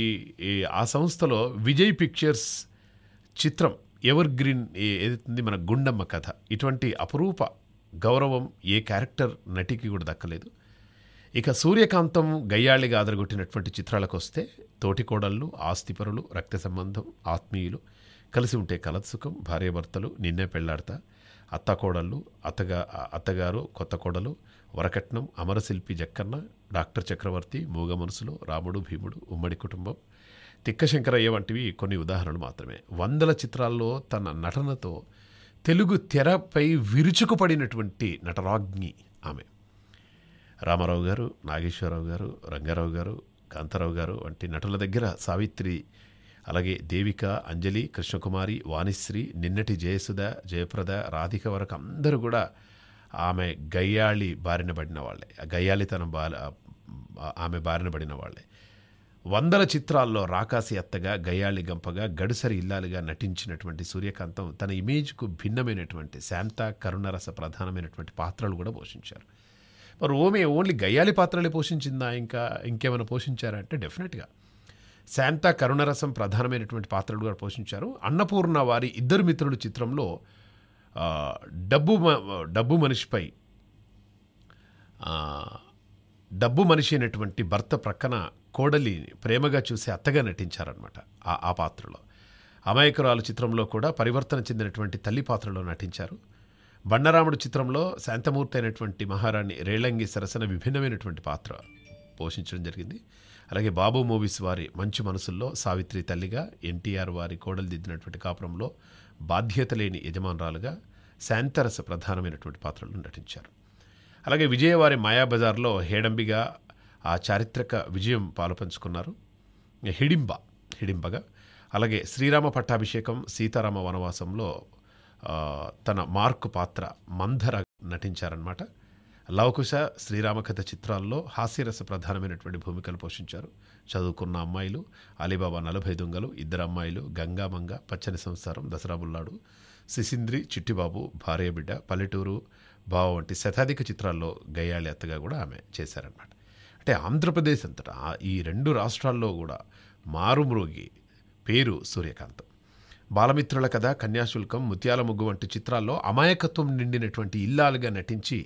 ఆ సంస్థలో విజయ్ పిక్చర్స్ చిత్రం ఎవర్ గ్రీన్ ఏదైతుంది మన గుండమ్మ కథ ఇటువంటి అపురూప గౌరవం ఏ క్యారెక్టర్ నటికి కూడా దక్కలేదు ఇక సూర్యకాంతం గయ్యాళిగా ఆదరగొట్టినటువంటి చిత్రాలకు వస్తే తోటికోడళ్ళు ఆస్తిపరులు రక్త సంబంధం ఆత్మీయులు కలిసి ఉంటే కలత్సుఖం భార్యాభర్తలు నిన్నే పెళ్లాడతా అత్తకోడళ్ళు అత్తగా అత్తగారు కొత్త కోడలు వరకట్నం అమరశిల్పి జక్కన్న డాక్టర్ చక్రవర్తి మూగ మనసులు రాముడు భీముడు ఉమ్మడి కుటుంబం తిక్కశంకరయ్య వంటివి కొన్ని ఉదాహరణలు మాత్రమే వందల చిత్రాల్లో తన నటనతో తెలుగు తెరపై విరుచుకుపడినటువంటి నటరాజ్ఞి ఆమె రామారావు గారు నాగేశ్వరరావు గారు రంగారావు గారు కాంతారావు గారు వంటి నటుల దగ్గర సావిత్రి అలాగే దేవిక అంజలి కృష్ణకుమారి వాణిశ్రీ నిన్నటి జయసుధ జయప్రద రాధిక వరకు అందరూ కూడా ఆమె గయ్యాళి బారిన పడిన వాళ్ళే గయ్యాళితనం బాల ఆమె బారిన పడిన వాళ్ళే వందల చిత్రాల్లో రాకాసి అత్తగా గయాళి గంపగా గడుసరి ఇల్లాలుగా నటించినటువంటి సూర్యకాంతం తన ఇమేజ్కు భిన్నమైనటువంటి శాంత కరుణరస ప్రధానమైనటువంటి పాత్రలు కూడా పోషించారు మరి ఓమె ఓన్లీ గయ్యాలి పాత్రలే పోషించిందా ఇంకా ఇంకేమైనా పోషించారా అంటే డెఫినెట్గా శాంత కరుణరసం ప్రధానమైనటువంటి పాత్రలు కూడా పోషించారు అన్నపూర్ణ వారి ఇద్దరు మిత్రులు చిత్రంలో డబ్బు డబ్బు మనిషిపై డబ్బు మనిషి అయినటువంటి భర్త ప్రక్కన కోడలి ప్రేమగా చూసే అత్తగా నటించారనమాట ఆ ఆ పాత్రలో అమాయకురాలు చిత్రంలో కూడా పరివర్తన చెందినటువంటి తల్లి పాత్రలో నటించారు బండరాముడు చిత్రంలో శాంతమూర్తి అయినటువంటి మహారాణి రేలంగి సరసన విభిన్నమైనటువంటి పాత్ర పోషించడం జరిగింది అలాగే బాబు మూవీస్ వారి మంచి మనసుల్లో సావిత్రి తల్లిగా ఎన్టీఆర్ వారి కోడలు దిద్దినటువంటి కాపురంలో బాధ్యత లేని యజమానురాలుగా శాంతరస ప్రధానమైనటువంటి పాత్రలు నటించారు అలాగే విజయవారి మాయాబజార్లో హేడంబిగా ఆ చారిత్రక విజయం పాలుపంచుకున్నారు హిడింబ హిడింబగా అలాగే శ్రీరామ పట్టాభిషేకం సీతారామ వనవాసంలో తన మార్కు పాత్ర మంధర నటించారనమాట లవకుశ శ్రీరామ కథ చిత్రాల్లో హాస్యరస ప్రధానమైనటువంటి భూమికలు పోషించారు చదువుకున్న అమ్మాయిలు అలీబాబా నలభై దొంగలు ఇద్దరు అమ్మాయిలు గంగామంగ పచ్చని సంసారం దసరాబుల్లాడు సిసింద్రి చిట్టిబాబు భార్య బిడ్డ పల్లెటూరు బావ వంటి శతాధిక చిత్రాల్లో గయ్యాళి అత్తగా కూడా ఆమె చేశారనమాట అంటే ఆంధ్రప్రదేశ్ అంతటా ఈ రెండు రాష్ట్రాల్లో కూడా మారుమ్రోగి పేరు సూర్యకాంతం బాలమిత్రుల కథ కన్యాశుల్కం ముత్యాల ముగ్గు వంటి చిత్రాల్లో అమాయకత్వం నిండినటువంటి ఇల్లాలుగా నటించి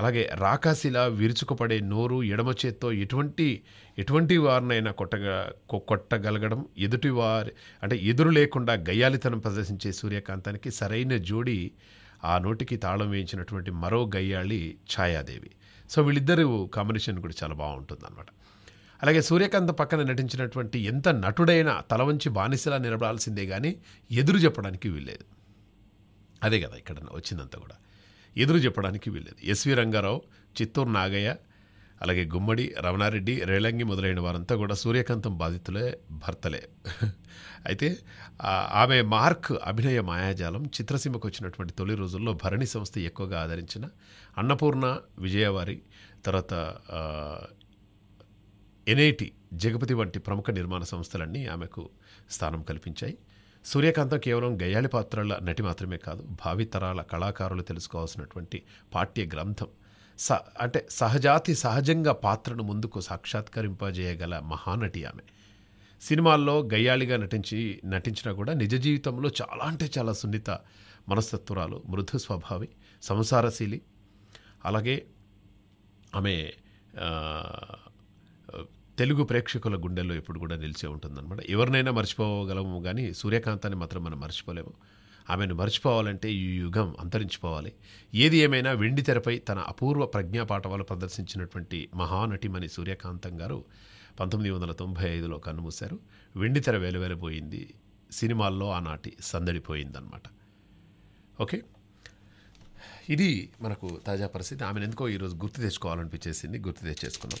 అలాగే రాకాశిలా విరుచుకుపడే నోరు ఎడమ చేత్తో ఎటువంటి ఎటువంటి వారినైనా కొట్టగా కొట్టగలగడం ఎదుటి వారి అంటే ఎదురు లేకుండా గయ్యాలితనం ప్రదర్శించే సూర్యకాంతానికి సరైన జోడి ఆ నోటికి తాళం వేయించినటువంటి మరో గయ్యాళి ఛాయాదేవి సో వీళ్ళిద్దరు కాంబినేషన్ కూడా చాలా బాగుంటుంది అనమాట అలాగే సూర్యకాంత్ పక్కన నటించినటువంటి ఎంత నటుడైనా తల వంచి బానిసలా నిలబడాల్సిందే కానీ ఎదురు చెప్పడానికి వీల్లేదు అదే కదా ఇక్కడ వచ్చిందంతా కూడా ఎదురు చెప్పడానికి వీల్లేదు ఎస్వి రంగారావు చిత్తూరు నాగయ్య అలాగే గుమ్మడి రమణారెడ్డి రేలంగి మొదలైన వారంతా కూడా సూర్యకాంతం బాధితులే భర్తలే అయితే ఆమె మార్క్ అభినయ మాయాజాలం చిత్రసీమకు వచ్చినటువంటి తొలి రోజుల్లో భరణి సంస్థ ఎక్కువగా ఆదరించిన అన్నపూర్ణ విజయవారి తర్వాత ఎన్ఐటి జగపతి వంటి ప్రముఖ నిర్మాణ సంస్థలన్నీ ఆమెకు స్థానం కల్పించాయి సూర్యకాంతం కేవలం గయ్యాళి పాత్రల నటి మాత్రమే కాదు భావితరాల కళాకారులు తెలుసుకోవాల్సినటువంటి పాఠ్య గ్రంథం స అంటే సహజాతి సహజంగా పాత్రను ముందుకు సాక్షాత్కరింపజేయగల మహానటి ఆమె సినిమాల్లో గయ్యాళిగా నటించి నటించినా కూడా నిజ జీవితంలో చాలా అంటే చాలా సున్నిత మనస్తత్వరాలు మృదు స్వభావి సంసారశీలి అలాగే ఆమె తెలుగు ప్రేక్షకుల గుండెల్లో ఎప్పుడు కూడా నిలిచే ఉంటుందన్నమాట ఎవరినైనా మర్చిపోగలము కానీ సూర్యకాంతాన్ని మాత్రం మనం మర్చిపోలేము ఆమెను మర్చిపోవాలంటే ఈ యుగం అంతరించిపోవాలి ఏది ఏమైనా వెండి తెరపై తన అపూర్వ ప్రజ్ఞాపాఠవాలు ప్రదర్శించినటువంటి మహానటిమణి సూర్యకాంతం గారు పంతొమ్మిది వందల తొంభై ఐదులో కన్నుమూశారు వెండి తెర వెలువెలబోయింది సినిమాల్లో ఆనాటి సందడిపోయిందనమాట ఓకే ఇది మనకు తాజా పరిస్థితి ఆమెను ఎందుకో ఈరోజు గుర్తు తెచ్చుకోవాలనిపించేసింది గుర్తు తెచ్చేసుకున్నాం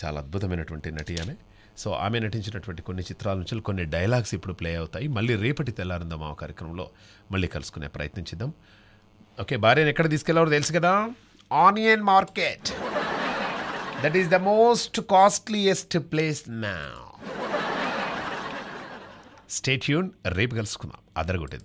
చాలా అద్భుతమైనటువంటి నటి ఆమె సో ఆమె నటించినటువంటి కొన్ని చిత్రాల నుంచి కొన్ని డైలాగ్స్ ఇప్పుడు ప్లే అవుతాయి మళ్ళీ రేపటి తెల్లారిందాం ఆ కార్యక్రమంలో మళ్ళీ కలుసుకునే ప్రయత్నించిద్దాం ఓకే భార్యను ఎక్కడ తీసుకెళ్ళవరు తెలుసు కదా onion market that is the most costliest place నా స్టేట్యూన్ రేపు కలుసుకుందాం అదరగొట్టేద్దాం